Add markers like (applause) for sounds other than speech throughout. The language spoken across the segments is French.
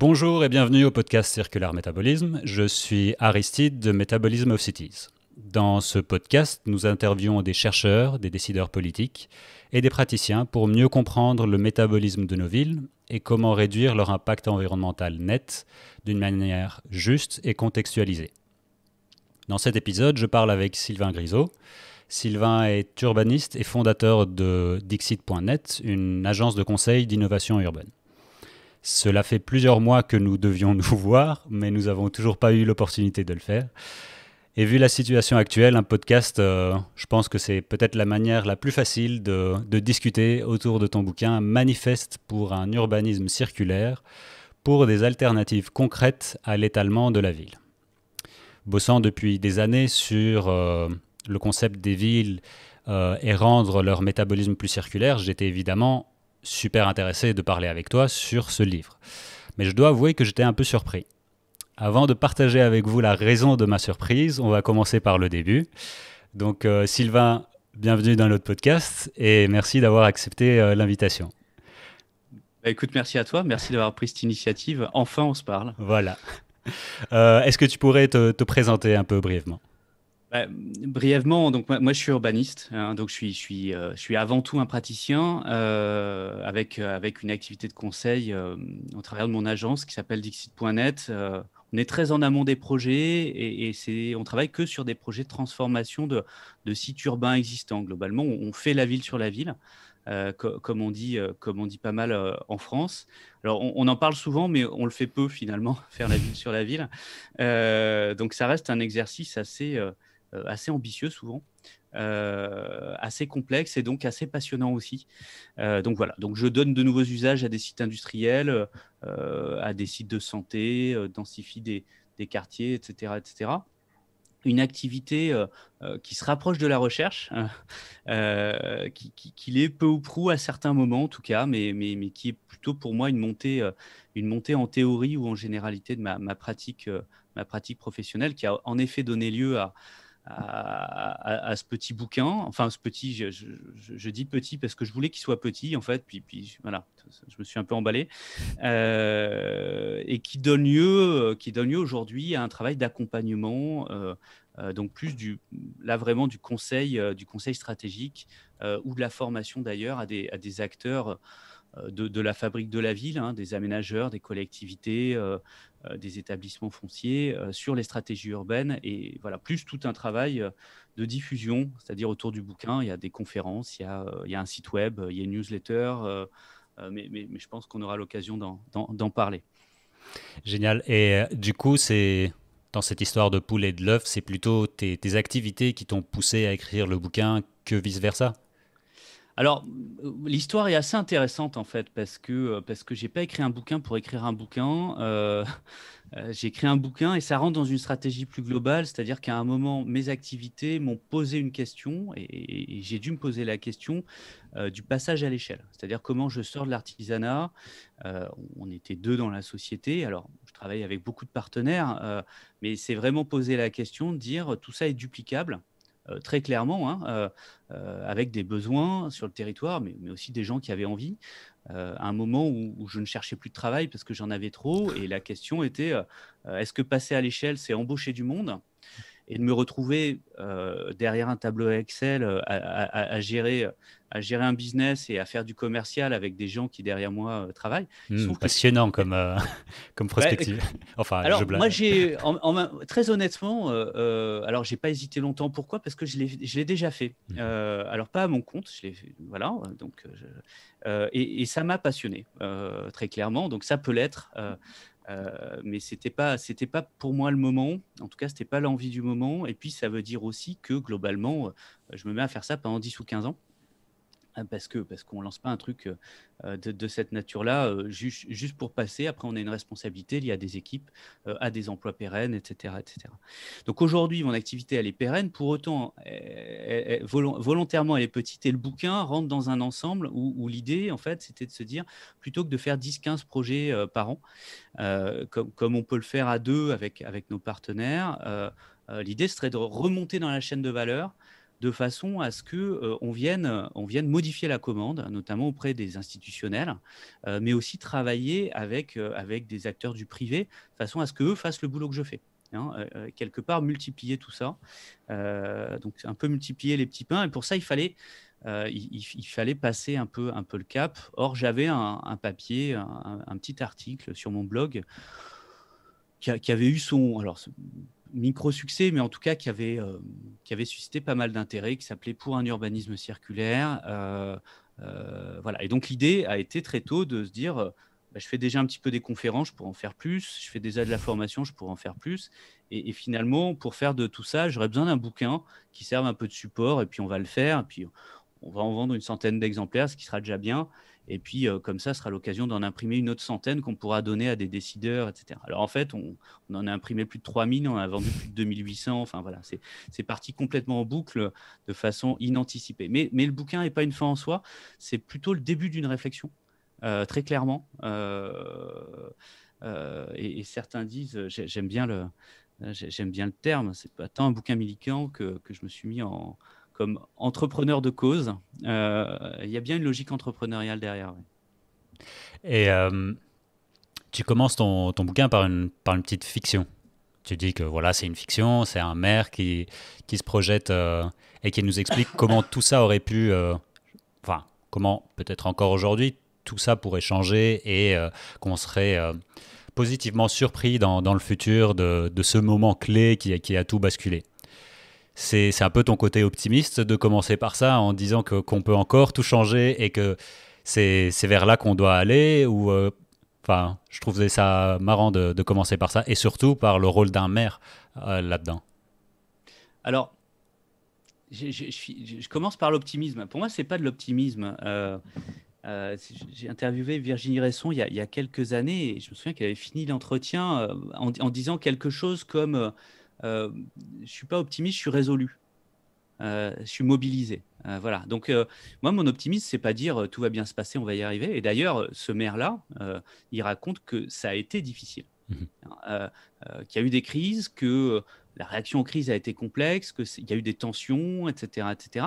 Bonjour et bienvenue au podcast Circular Métabolisme. Je suis Aristide de Metabolism of Cities. Dans ce podcast, nous interviewons des chercheurs, des décideurs politiques et des praticiens pour mieux comprendre le métabolisme de nos villes et comment réduire leur impact environnemental net d'une manière juste et contextualisée. Dans cet épisode, je parle avec Sylvain Grisot. Sylvain est urbaniste et fondateur de Dixit.net, une agence de conseil d'innovation urbaine. Cela fait plusieurs mois que nous devions (laughs) nous voir, mais nous n'avons toujours pas eu l'opportunité de le faire. Et vu la situation actuelle, un podcast, euh, je pense que c'est peut-être la manière la plus facile de, discuter autour de ton bouquin Manifeste pour un urbanisme circulaire, pour des alternatives concrètes à l'étalement de la ville. Bossant depuis des années sur euh, le concept des villes euh, et rendre leur métabolisme plus circulaire, j'étais évidemment super intéressé de parler avec toi sur ce livre. Mais je dois avouer que j'étais un peu surpris. Avant de partager avec vous la raison de ma surprise, on va commencer par le début. Donc euh, Sylvain, bienvenue dans notre podcast et merci d'avoir accepté euh, l'invitation. Bah, écoute, merci à toi, merci d'avoir pris cette initiative. Enfin, on se parle. Voilà. Euh, est-ce que tu pourrais te présenter un peu brièvement bah, brièvement, donc moi, je suis urbaniste, hein, donc je suis, suis, euh, je suis avant tout un praticien euh, avec, euh, avec une activité de conseil au travers de mon agence qui s'appelle Dixit.net. on est très en amont des projets et, et c'est, on travaille que sur des projets de transformation de, de sites urbains existants. Globalement, on, fait la ville sur la ville. comme, on dit, comme on dit pas mal en France. Alors, on, en parle souvent, mais on le fait peu finalement, (laughs) faire la ville sur la ville. donc, ça reste un exercice assez, euh, assez ambitieux souvent, euh, assez complexe et donc assez passionnant aussi. Euh, donc voilà, donc je donne de nouveaux usages à des sites industriels, à des sites de santé, densifie des, quartiers, etc. etc. Une activité qui se rapproche de la recherche, hein, qui, qui, l'est peu ou prou à certains moments en tout cas, mais, mais, mais qui est plutôt pour moi une montée, une montée en théorie ou en généralité de ma pratique, ma pratique professionnelle, qui a en effet donné lieu à, à, ce petit bouquin. Enfin, ce petit, je, dis petit parce que je voulais qu'il soit petit, en fait. Puis, puis voilà, je me suis un peu emballé. Euh, et qui donne lieu, qui donne lieu aujourd'hui à un travail d'accompagnement. Euh, euh, donc plus du, là vraiment du conseil, du conseil stratégique ou de la formation d'ailleurs à des, acteurs de, la fabrique de la ville, hein, des aménageurs, des collectivités, euh, euh, des établissements fonciers euh, sur les stratégies urbaines et voilà, plus tout un travail euh, de diffusion, c'est-à-dire autour du bouquin, il y a des conférences, il y a, un site web, il y a une newsletter, mais, je pense qu'on aura l'occasion d'en parler. Génial. Et du coup, c'est dans cette histoire de poule et de l'œuf, c'est plutôt tes activités qui t'ont poussé à écrire le bouquin que vice-versa alors, euh, l'histoire est assez intéressante en fait, parce que euh, parce que j'ai pas écrit un bouquin pour écrire un bouquin. Euh, (laughs) j'ai écrit un bouquin et ça rentre dans une stratégie plus globale, c'est-à-dire qu'à un moment, mes activités m'ont posé une question et, j'ai dû me poser la question du passage à l'échelle, c'est-à-dire comment je sors de l'artisanat. on était deux dans la société, alors je travaille avec beaucoup de partenaires, mais c'est vraiment poser la question dire tout ça est duplicable. Euh, très clairement, hein, euh, euh, avec des besoins sur le territoire, mais, aussi des gens qui avaient envie. à un moment où, je ne cherchais plus de travail parce que j'en avais trop, et la question était est-ce que passer à l'échelle, c'est embaucher du monde et de me retrouver derrière un tableau Excel à, gérer à gérer un business et à faire du commercial avec des gens qui derrière moi euh, travaillent. Mmh, passionnant comme, euh, (laughs) comme bah, prospective. (laughs) enfin, je blague. Moi, j'ai, en, très honnêtement, euh, euh, alors j'ai pas hésité longtemps. Pourquoi Parce que je l'ai, je l'ai déjà fait. Hmm. alors pas à mon compte, je l'ai, voilà. Donc, et, et, ça m'a passionné très clairement. Donc ça peut l'être. mais c'était pas c'était pas pour moi le moment en tout cas c'était pas l'envie du moment et puis ça veut dire aussi que globalement je me mets à faire ça pendant 10 ou 15 ans ah, parce que parce qu'on lance pas un truc euh, euh, de, cette nature-là euh, juste, juste pour passer. Après, on a une responsabilité liée à des équipes, à des emplois pérennes, etc., etc. Donc aujourd'hui, mon activité elle est pérenne. Pour autant, eh, eh, eh, volontairement, elle est petite et le bouquin rentre dans un ensemble où, l'idée, en fait, c'était de se dire plutôt que de faire 10-15 projets par an, comme, comme on peut le faire à deux avec avec nos partenaires. L'idée serait de remonter dans la chaîne de valeur de façon à ce que euh, on, vienne, on vienne modifier la commande, notamment auprès des institutionnels, euh, mais aussi travailler avec, euh, avec des acteurs du privé, de façon à ce qu'eux fassent le boulot que je fais. Hein, quelque part, multiplier tout ça, donc un peu multiplier les petits pains, et pour ça, il fallait, il, fallait passer un peu, un peu le cap. Or, j'avais un, papier, un, petit article sur mon blog qui, qui avait eu son... Alors, micro-succès, mais en tout cas qui avait, euh, qui avait suscité pas mal d'intérêt, qui s'appelait Pour un urbanisme circulaire. Euh, euh, voilà. Et donc l'idée a été très tôt de se dire, bah, je fais déjà un petit peu des conférences, je pourrais en faire plus, je fais déjà de la formation, je pourrais en faire plus. Et, et finalement, pour faire de tout ça, j'aurais besoin d'un bouquin qui serve un peu de support, et puis on va le faire, et puis on va en vendre une centaine d'exemplaires, ce qui sera déjà bien. Et puis, euh, comme ça, sera l'occasion d'en imprimer une autre centaine qu'on pourra donner à des décideurs, etc. Alors, en fait, on, en a imprimé plus de 3000, on en a vendu plus de 2800. Enfin, voilà, c'est parti complètement en boucle de façon inanticipée. Mais, mais le bouquin n'est pas une fin en soi, c'est plutôt le début d'une réflexion, euh, très clairement. Euh, et, certains disent, j'aime bien le. J'aime bien le terme, c'est pas tant un bouquin militant que je me suis mis en, comme entrepreneur de cause, euh, il y a bien une logique entrepreneuriale derrière. Et euh, tu commences ton, ton, bouquin par une, par une petite fiction. Tu dis que voilà, c'est une fiction, c'est un maire qui, qui se projette euh, et qui nous explique (laughs) comment tout ça aurait pu, enfin, comment peut-être encore aujourd'hui, tout ça pourrait changer et qu'on serait positivement surpris dans, le futur de, de ce moment clé qui, qui a tout basculé c'est un peu ton côté optimiste de commencer par ça en disant qu'on peut encore tout changer et que c'est vers là qu'on doit aller ou euh, je trouvais ça marrant de, commencer par ça et surtout par le rôle d'un maire euh, là-dedans. Alors, je, commence par l'optimisme. Pour moi, c'est pas de l'optimisme. Euh, j'ai interviewé Virginie Resson il y, a, quelques années et je me souviens qu'elle avait fini l'entretien en, disant quelque chose comme euh, je ne suis pas optimiste, je suis résolu. Euh, je suis mobilisé. Euh, voilà. Donc, moi, mon optimisme, c'est pas dire tout va bien se passer, on va y arriver. Et d'ailleurs, ce maire-là, il raconte que ça a été difficile, mhm. qu'il y a eu des crises, que la réaction aux crises a été complexe, qu'il y a eu des tensions, etc., etc.,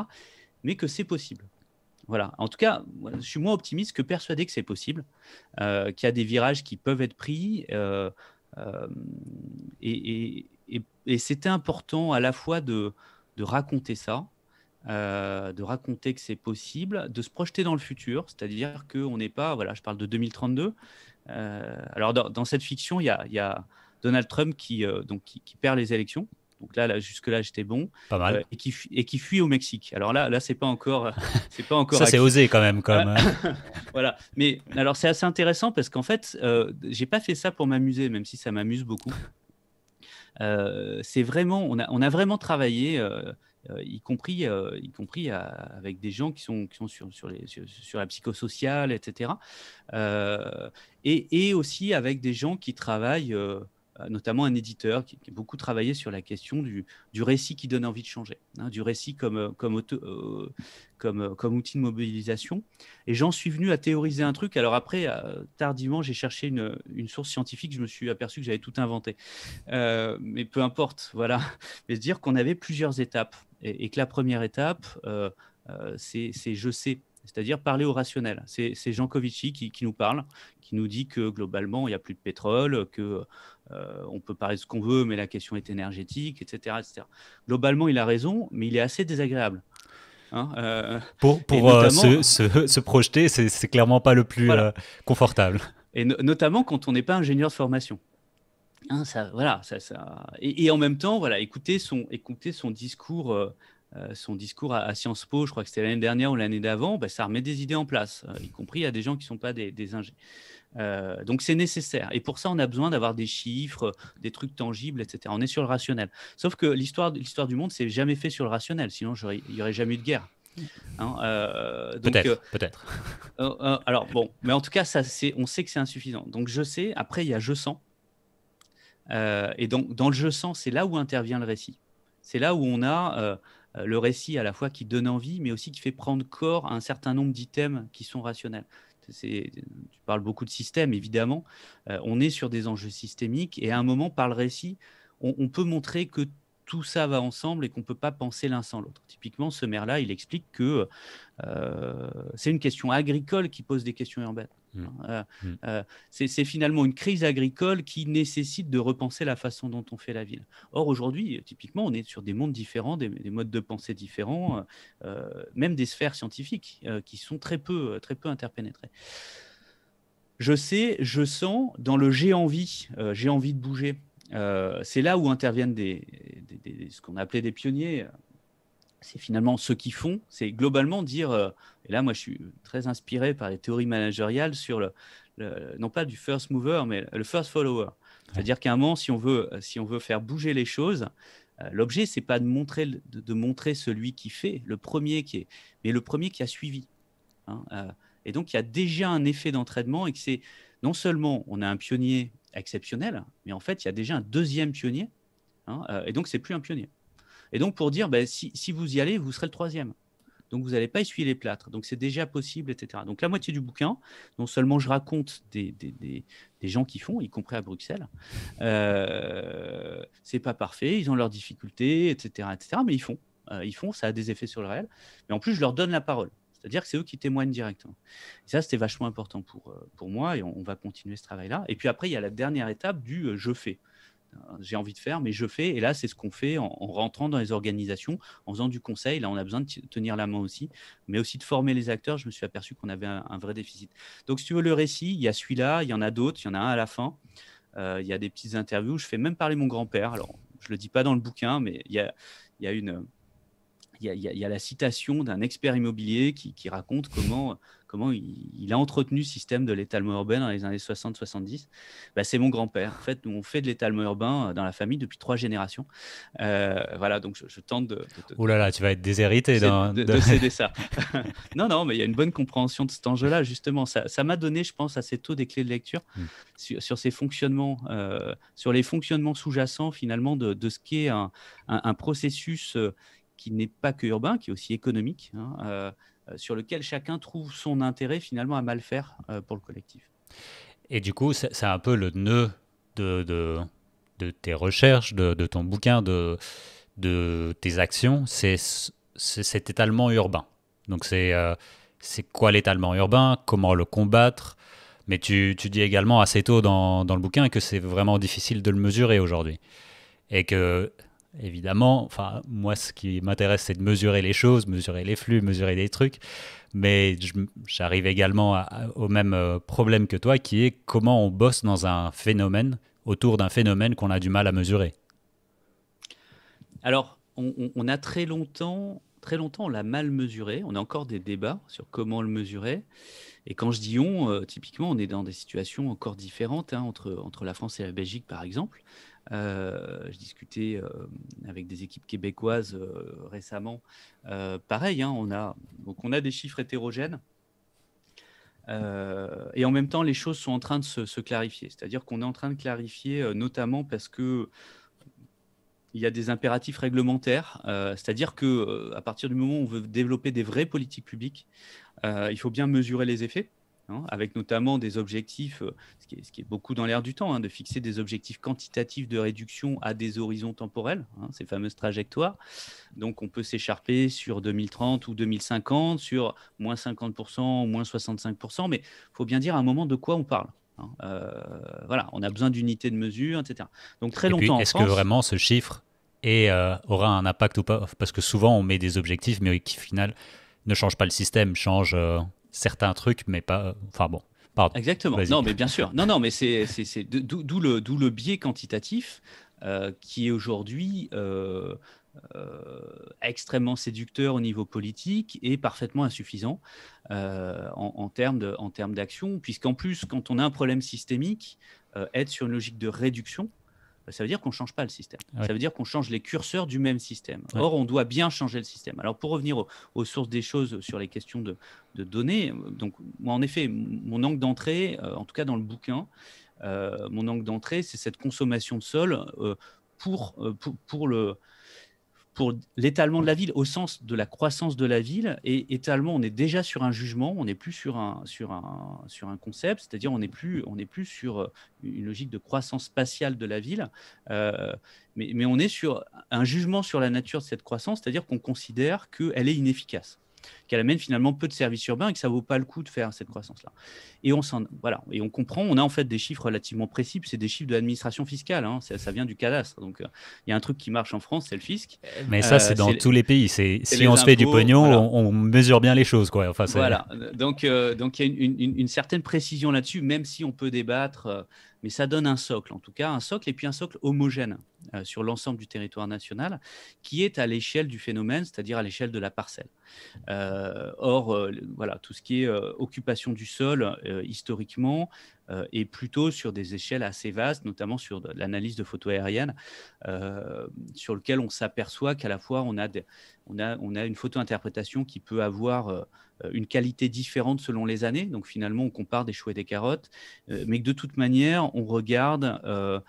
mais que c'est possible. Voilà. En tout cas, je suis moins optimiste que persuadé que c'est possible, qu'il y a des virages qui peuvent être pris. et, et, c'était important à la fois de, raconter ça, euh, de raconter que c'est possible, de se projeter dans le futur, c'est-à-dire qu'on n'est pas, voilà, je parle de 2032. Euh, alors dans, cette fiction, il y, a, Donald Trump qui, euh, donc, qui, perd les élections. Donc là, là jusque-là, j'étais bon. Pas mal. et, qui, et qui fuit au Mexique. Alors là, là, c'est pas encore, (laughs) c'est pas encore. Ça, c'est osé quand même, hein. (laughs) voilà. Mais alors, c'est assez intéressant parce qu'en fait, j'ai pas fait ça pour m'amuser, même si ça m'amuse beaucoup. Euh, c'est vraiment, on a, vraiment travaillé. Euh, euh, y compris, y compris avec des gens qui sont, sur, sur, les, sur, la psychosociale, etc. et, aussi avec des gens qui travaillent euh, notamment un éditeur qui, a beaucoup travaillé sur la question du, récit qui donne envie de changer, hein, du récit euh, euh, comme, outil de mobilisation. Et j'en suis venu à théoriser un truc. Alors après, tardivement, j'ai cherché une, source scientifique, je me suis aperçu que j'avais tout inventé. mais peu importe, voilà. (laughs) Mais dire qu'on avait plusieurs étapes et, et, que la première étape, c'est je sais c'est-à-dire parler au rationnel. C'est Jean qui, qui, nous parle, qui nous dit que globalement, il n'y a plus de pétrole, que euh, on peut parler de ce qu'on veut, mais la question est énergétique, etc., Globalement, il a raison, mais il est assez désagréable. Hein, euh, pour pour euh, se, se, se, projeter, c'est clairement pas le plus confortable. Et notamment quand on n'est pas ingénieur de formation. Hein, ça, voilà, ça, ça... Et, et, en même temps, voilà, écouter son, écouter son discours euh, son discours à, Sciences Po, je crois que c'était l'année dernière ou l'année d'avant, ben, ça remet des idées en place, euh, y compris à des gens qui ne sont pas des, ingénieurs. donc c'est nécessaire. Et pour ça, on a besoin d'avoir des chiffres, des trucs tangibles, etc. On est sur le rationnel. Sauf que l'histoire du monde, c'est jamais fait sur le rationnel, sinon il n'y aurait jamais eu de guerre. Hein, euh, peut-être. (laughs) alors bon, mais en tout cas, on sait que c'est insuffisant. Donc je sais, après, il y a je sens. et donc, dans, dans le je sens, c'est là où intervient le récit. C'est là où on a euh, le récit à la fois qui donne envie, mais aussi qui fait prendre corps à un certain nombre d'items qui sont rationnels. Tu parles beaucoup de système, évidemment. Euh, on est sur des enjeux systémiques et à un moment, par le récit, on, peut montrer que tout ça va ensemble et qu'on ne peut pas penser l'un sans l'autre. Typiquement, ce maire-là, il explique que euh, c'est une question agricole qui pose des questions urbaines. Mmh. Hein, euh, mmh. euh, c'est finalement une crise agricole qui nécessite de repenser la façon dont on fait la ville. Or, aujourd'hui, euh, typiquement, on est sur des mondes différents, des, modes de pensée différents, mmh. même des sphères scientifiques qui sont très peu, très peu interpénétrées. Je sais, je sens dans le j'ai envie, j'ai envie de bouger. c'est là où interviennent ce qu'on appelait des pionniers, c'est finalement ce qu'ils font, c'est globalement dire, euh, et là moi je suis très inspiré par les théories managériales sur le, non pas du first mover, mais le first follower. C'est-à-dire qu'à un moment, si on veut, euh, si on veut faire bouger les choses, euh, l'objet n'est pas de montrer, de, montrer celui qui fait, le premier qui est, mais le premier qui a suivi. Hein, et donc il y a déjà un effet d'entraînement et que c'est non seulement on a un pionnier exceptionnel, mais en fait il y a déjà un deuxième pionnier, hein, et donc c'est plus un pionnier. Et donc, pour dire, ben, si, vous y allez, vous serez le troisième. Donc, vous n'allez pas essuyer les plâtres. Donc, c'est déjà possible, etc. Donc, la moitié du bouquin, non seulement je raconte des, gens qui font, y compris à Bruxelles, euh, c'est pas parfait, ils ont leurs difficultés, etc., etc., mais ils font. Euh, ils font, ça a des effets sur le réel. Mais en plus, je leur donne la parole. C'est-à-dire que c'est eux qui témoignent directement. ça, c'était vachement important pour, euh, pour moi et on, va continuer ce travail-là. Et puis après, il y a la dernière étape du euh, je fais j'ai envie de faire, mais je fais. Et là, c'est ce qu'on fait en, rentrant dans les organisations, en faisant du conseil. Là, on a besoin de tenir la main aussi, mais aussi de former les acteurs. Je me suis aperçu qu'on avait un, vrai déficit. Donc, si tu veux le récit, il y a celui-là, il y en a d'autres, il y en a un à la fin. Euh, il y a des petites interviews. Je fais même parler mon grand-père. Alors, je ne le dis pas dans le bouquin, mais il y a une il y, a, la citation d'un expert immobilier qui, raconte comment, comment il, a entretenu le système de l'étalement urbain dans les années 60-70. Bah, c'est mon grand-père. En fait, nous, on fait de l'étalement urbain euh, dans la famille depuis trois générations. Euh, voilà, donc je, tente de, Oh là là, tu vas être déshérité de, céder (laughs) ça. (laughs) non, non, mais il y a une bonne compréhension de cet enjeu-là, justement. Ça, ça m'a donné, je pense, assez tôt des clés de lecture hmm. sur, ces fonctionnements, euh, sur les fonctionnements sous-jacents, finalement, de, ce qu'est un, un, un processus qui n'est pas que urbain, qui est aussi économique, hein, euh, sur lequel chacun trouve son intérêt finalement à mal faire euh, pour le collectif. Et du coup, c'est un peu le nœud de, de, tes recherches, de, ton bouquin, de, de tes actions, c'est cet étalement urbain. Donc c'est euh, c'est quoi l'étalement urbain, comment le combattre, mais tu, tu, dis également assez tôt dans, dans le bouquin que c'est vraiment difficile de le mesurer aujourd'hui. Et que évidemment. Enfin, moi, ce qui m'intéresse, c'est de mesurer les choses, mesurer les flux, mesurer des trucs. Mais j'arrive également au même euh, problème que toi, qui est comment on bosse dans un phénomène, autour d'un phénomène qu'on a du mal à mesurer. Alors, on, a très longtemps, très longtemps, on l'a mal mesuré. On a encore des débats sur comment le mesurer. Et quand je dis on, euh, typiquement, on est dans des situations encore différentes hein, entre, entre la France et la Belgique, par exemple. Euh, je discutais euh, avec des équipes québécoises euh, récemment. pareil, hein, on, a, on a des chiffres hétérogènes. et en même temps, les choses sont en train de se, clarifier. C'est-à-dire qu'on est en train de clarifier, notamment parce que il y a des impératifs réglementaires, c'est-à-dire que à partir du moment où on veut développer des vraies politiques publiques, il faut bien mesurer les effets. Hein, avec notamment des objectifs, euh, ce qui est, beaucoup dans l'air du temps, hein, de fixer des objectifs quantitatifs de réduction à des horizons temporels, hein, ces fameuses trajectoires. Donc on peut s'écharper sur 2030 ou 2050, sur moins 50%, moins 65%, mais il faut bien dire à un moment de quoi on parle. Euh, voilà, on a besoin d'unités de mesure, etc. Donc très longtemps. Est-ce que vraiment ce chiffre euh, aura un impact ou pas Parce que souvent, on met des objectifs, mais qui, au final, ne changent pas le système, changent certains trucs, mais pas. Euh, enfin bon. Pardon. Exactement. Non, mais bien sûr. Non, non, mais c'est d'où le, le biais quantitatif euh, qui est aujourd'hui euh, extrêmement séducteur au niveau politique et parfaitement insuffisant en, termes en termes d'action, puisqu'en plus, quand on a un problème systémique, être sur une logique de réduction, bah, ça veut dire qu'on ne change pas le système. Ça veut dire qu'on change les curseurs du même système. Or, on doit bien changer le système. Alors, pour revenir aux sources des choses sur les questions de, données, euh, donc, moi, en effet, mon angle d'entrée, euh, en tout cas dans le bouquin, euh, mon angle d'entrée, c'est cette consommation de sol pour, pour, pour, le, pour l'étalement de la ville au sens de la croissance de la ville. Et étalement, on est déjà sur un jugement, on n'est plus sur un, sur un, sur un concept, c'est-à-dire on n'est plus, plus sur euh, une logique de croissance spatiale de la ville, euh, mais, mais on est sur un jugement sur la nature de cette croissance, c'est-à-dire qu'on considère qu'elle est inefficace qu'elle amène finalement peu de services urbains et que ça vaut pas le coup de faire cette croissance-là. Et on voilà, et on comprend, on a en fait des chiffres relativement précis, c'est des chiffres de l'administration fiscale, hein. ça, vient du cadastre. Donc euh, il y a un truc qui marche en France, c'est le fisc. Euh, Mais ça, c'est euh, dans tous les pays. C'est si on se fait du pognon, on, mesure bien les choses, quoi. Enfin, voilà. Donc donc il y a une certaine précision là-dessus, même si on peut débattre mais ça donne un socle, en tout cas un socle, et puis un socle homogène euh, sur l'ensemble du territoire national, qui est à l'échelle du phénomène, c'est-à-dire à, l'échelle de la parcelle. Euh, or, euh, voilà, tout ce qui est occupation du sol, historiquement, est plutôt sur des échelles assez vastes, notamment sur l'analyse de photos aériennes, sur lequel on s'aperçoit qu'à la fois on a, on, on a, une photo-interprétation qui peut avoir... Euh, une qualité différente selon les années. Donc finalement, on compare des choux et des carottes, euh, mais que de toute manière, on regarde euh,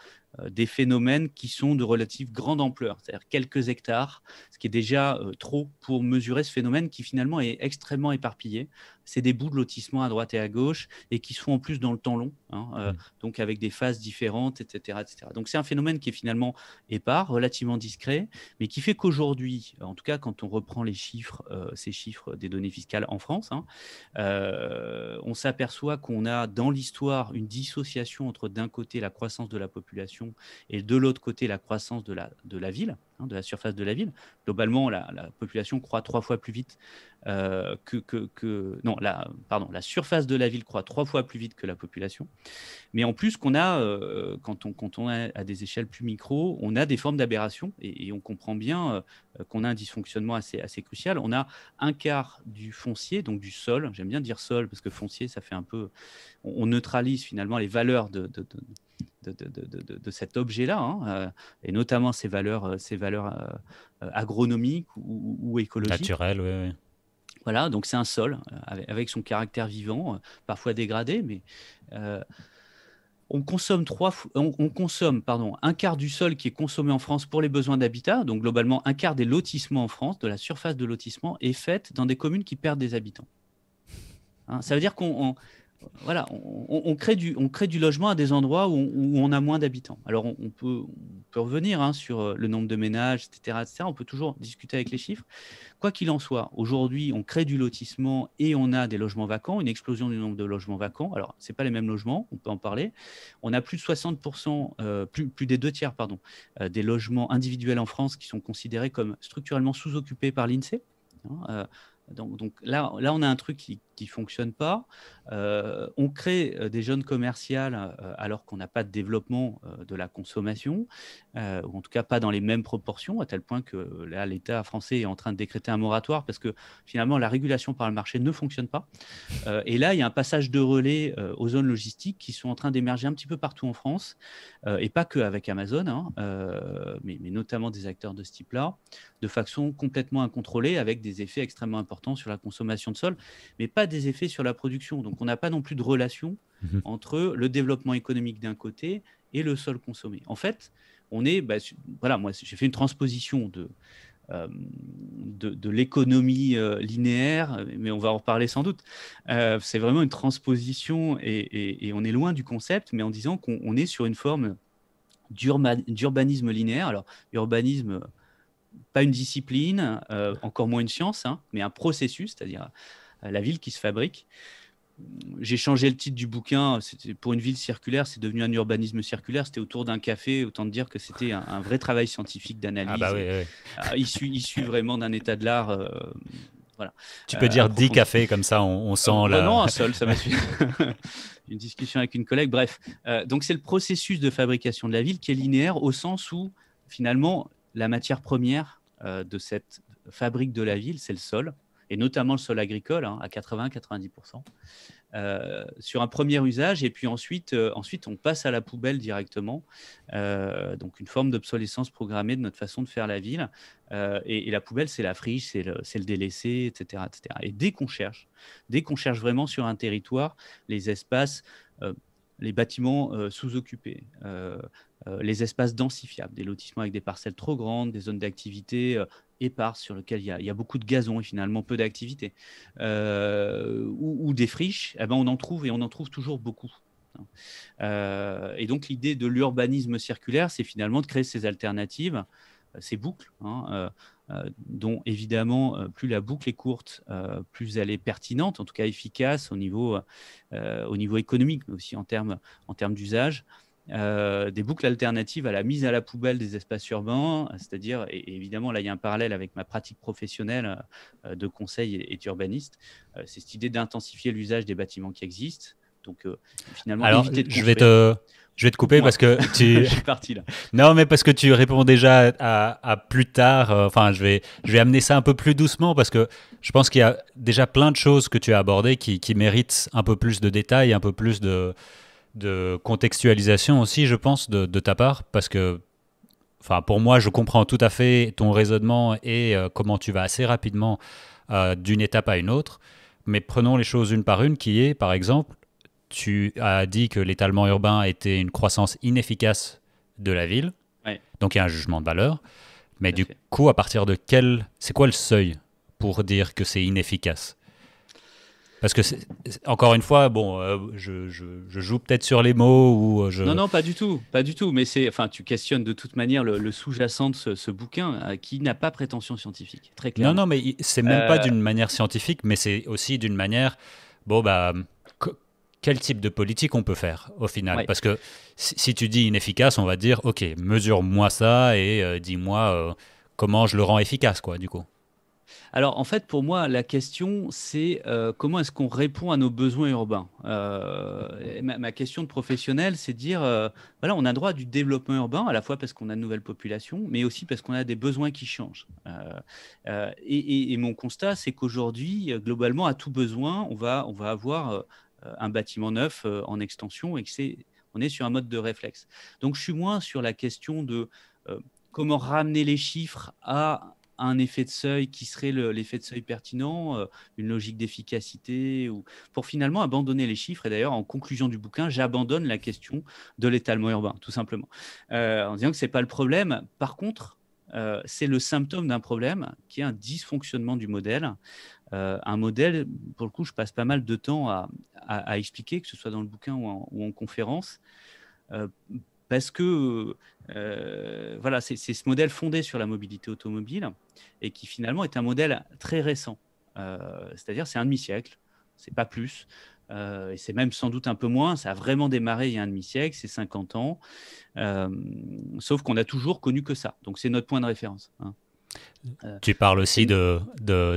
euh, des phénomènes qui sont de relative grande ampleur, c'est-à-dire quelques hectares, ce qui est déjà euh, trop pour mesurer ce phénomène qui finalement est extrêmement éparpillé. C'est des bouts de lotissement à droite et à gauche et qui sont en plus dans le temps long, hein, euh, mmh. donc avec des phases différentes, etc. Donc c'est un phénomène qui est finalement épars, relativement discret, mais qui fait qu'aujourd'hui, en tout cas quand on reprend les chiffres, ces chiffres des données fiscales en France, hein, on s'aperçoit qu'on a dans l'histoire une dissociation entre d'un côté la croissance de la population, et de l'autre côté la croissance de la ville. Hein, de la surface de la ville. Globalement, la, population croît trois fois plus vite euh, que, que, que, Non, pardon, la surface de la ville croît trois fois plus vite que la population. Mais en plus, qu'on a, euh, quand, on, quand on est à des échelles plus micro, on a des formes d'aberration et, on comprend bien euh, qu'on a un dysfonctionnement assez, assez crucial. On a un quart du foncier, donc du sol, j'aime bien dire sol parce que foncier, ça fait un peu. On, neutralise finalement les valeurs de, de, de de, de, de, cet objet-là, hein, et notamment ces valeurs, ces valeurs euh, euh, agronomique ou, écologique. Naturel, oui. Voilà, donc c'est un sol euh, avec, son caractère vivant, parfois dégradé, mais on consomme trois, on, consomme pardon un quart du sol qui est consommé en France pour les besoins d'habitat. Donc globalement, un quart des lotissements en France, de la surface de lotissement, est faite dans des communes qui perdent des habitants. Hein, ça veut dire qu'on voilà, on, crée du, on crée du logement à des endroits où on, a moins d'habitants. Alors, on, peut, revenir hein, sur euh, le nombre de ménages, etc., On peut toujours discuter avec les chiffres. Quoi qu'il en soit, aujourd'hui, on crée du lotissement et on a des logements vacants, une explosion du nombre de logements vacants. Alors, ce pas les mêmes logements, on peut en parler. On a plus de 60%, euh, plus, plus des deux tiers, pardon, euh, des logements individuels en France qui sont considérés comme structurellement sous-occupés par l'INSEE. Hein, donc, donc, là, là, on a un truc qui, fonctionne pas. Euh, on crée euh, des jeunes commerciales euh, alors qu'on n'a pas de développement de la consommation, ou en tout cas pas dans les mêmes proportions, à tel point que là, l'État français est en train de décréter un moratoire parce que finalement, la régulation par le marché ne fonctionne pas. et là, il y a un passage de relais aux zones logistiques qui sont en train d'émerger un petit peu partout en France, et pas que avec Amazon, hein, mais, mais notamment des acteurs de ce type-là, de façon complètement incontrôlée, avec des effets extrêmement importants sur la consommation de sol, mais pas des effets sur la production. Donc on n'a pas non plus de relation mhm. entre le développement économique d'un côté et le sol consommé. En fait, on est, bah, voilà, moi j'ai fait une transposition de, euh, de, l'économie euh, linéaire, mais on va en reparler sans doute. Euh, c'est vraiment une transposition et, on est loin du concept, mais en disant qu'on est sur une forme d'urbanisme linéaire. Alors, urbanisme, pas une discipline, encore moins une science, hein, mais un processus, c'est-à-dire la ville qui se fabrique. J'ai changé le titre du bouquin, c'était pour une ville circulaire, c'est devenu un urbanisme circulaire, c'était autour d'un café, autant dire que c'était un, vrai travail scientifique d'analyse, ah bah issu, ah, vraiment d'un état de l'art. Euh, voilà. Tu peux euh, dire 10 cafés, comme ça on, sent euh, la... Non, un seul, ça m'a (laughs) suffi. (laughs) une discussion avec une collègue, bref. donc c'est le processus de fabrication de la ville qui est linéaire au sens où finalement la matière première de cette fabrique de la ville, c'est le sol et notamment le sol agricole hein, à 80-90%, euh, sur un premier usage. Et puis ensuite, euh, ensuite on passe à la poubelle directement. Euh, donc une forme d'obsolescence programmée de notre façon de faire la ville. Et, la poubelle, c'est la friche, c'est le, délaissé, etc., etc. Et dès qu'on cherche, dès qu'on cherche vraiment sur un territoire, les espaces les bâtiments sous-occupés, les espaces densifiables, des lotissements avec des parcelles trop grandes, des zones d'activité par sur lequel il y a, beaucoup de gazon et finalement peu d'activité, euh, ou, des friches, eh ben on en trouve et on en trouve toujours beaucoup. Euh, et donc l'idée de l'urbanisme circulaire, c'est finalement de créer ces alternatives, euh, ces boucles, hein, dont évidemment plus la boucle est courte, plus elle est pertinente, en tout cas efficace au niveau, économique, mais aussi en termes d'usage. Euh, des boucles alternatives à la mise à la poubelle des espaces urbains, c'est-à-dire, évidemment là il y a un parallèle avec ma pratique professionnelle euh, de conseil et, d'urbaniste, euh, c'est cette idée d'intensifier l'usage des bâtiments qui existent. Donc finalement, je vais te je vais te couper parce que (laughs) tu. là. Non, mais parce que tu réponds déjà à, plus tard. Enfin, je vais, je vais amener ça un peu plus doucement parce que je pense qu'il y a déjà plein de choses que tu as abordées qui méritent un peu plus de détails, un peu plus de, de contextualisation aussi, je pense, de, ta part, parce que enfin, pour moi, je comprends tout à fait ton raisonnement et euh, comment tu vas assez rapidement euh, d'une étape à une autre. Mais prenons les choses une par une, qui est, par exemple, tu as dit que l'étalement urbain était une croissance inefficace de la ville. Donc il y a un jugement de valeur. Mais du coup, à partir de quel... C'est quoi le seuil pour dire que c'est inefficace parce que, encore une fois, bon, euh, je, joue peut-être sur les mots ou euh, je... Non, non, pas du tout, pas du tout. Mais c'est, enfin, tu questionnes de toute manière le, sous-jacent de ce, bouquin euh, qui n'a pas prétention scientifique, très clair. Non, non, mais c'est même pas d'une manière scientifique, mais c'est aussi d'une manière, bon, bah, quel type de politique on peut faire au final Parce que si, si, tu dis inefficace, on va dire, ok, mesure-moi ça et dis-moi comment je le rends efficace, quoi, du coup. Alors en fait, pour moi, la question, c'est euh, comment est-ce qu'on répond à nos besoins urbains euh, ma, question de professionnel, c'est de dire, euh, voilà, on a droit à du développement urbain, à la fois parce qu'on a de nouvelles populations, mais aussi parce qu'on a des besoins qui changent. Et, et, mon constat, c'est qu'aujourd'hui, globalement, à tout besoin, on va, on va avoir un bâtiment neuf en extension et que c'est, on est sur un mode de réflexe. Donc je suis moins sur la question de comment ramener les chiffres à un effet de seuil qui serait l'effet de seuil pertinent, euh, une logique d'efficacité, ou pour finalement abandonner les chiffres. Et d'ailleurs, en conclusion du bouquin, j'abandonne la question de l'étalement urbain, tout simplement, euh, en disant que c'est pas le problème. Par contre, euh, c'est le symptôme d'un problème qui est un dysfonctionnement du modèle. un modèle, pour le coup, je passe pas mal de temps à, expliquer, que ce soit dans le bouquin ou en, conférence parce que euh, voilà, c'est ce modèle fondé sur la mobilité automobile et qui finalement est un modèle très récent. Euh, c'est-à-dire c'est un demi-siècle, c'est pas plus. Euh, et c'est même sans doute un peu moins, ça a vraiment démarré il y a un demi-siècle, c'est 50 ans, sauf qu'on a toujours connu que ça. Donc c'est notre point de référence. Hein. Tu parles aussi de,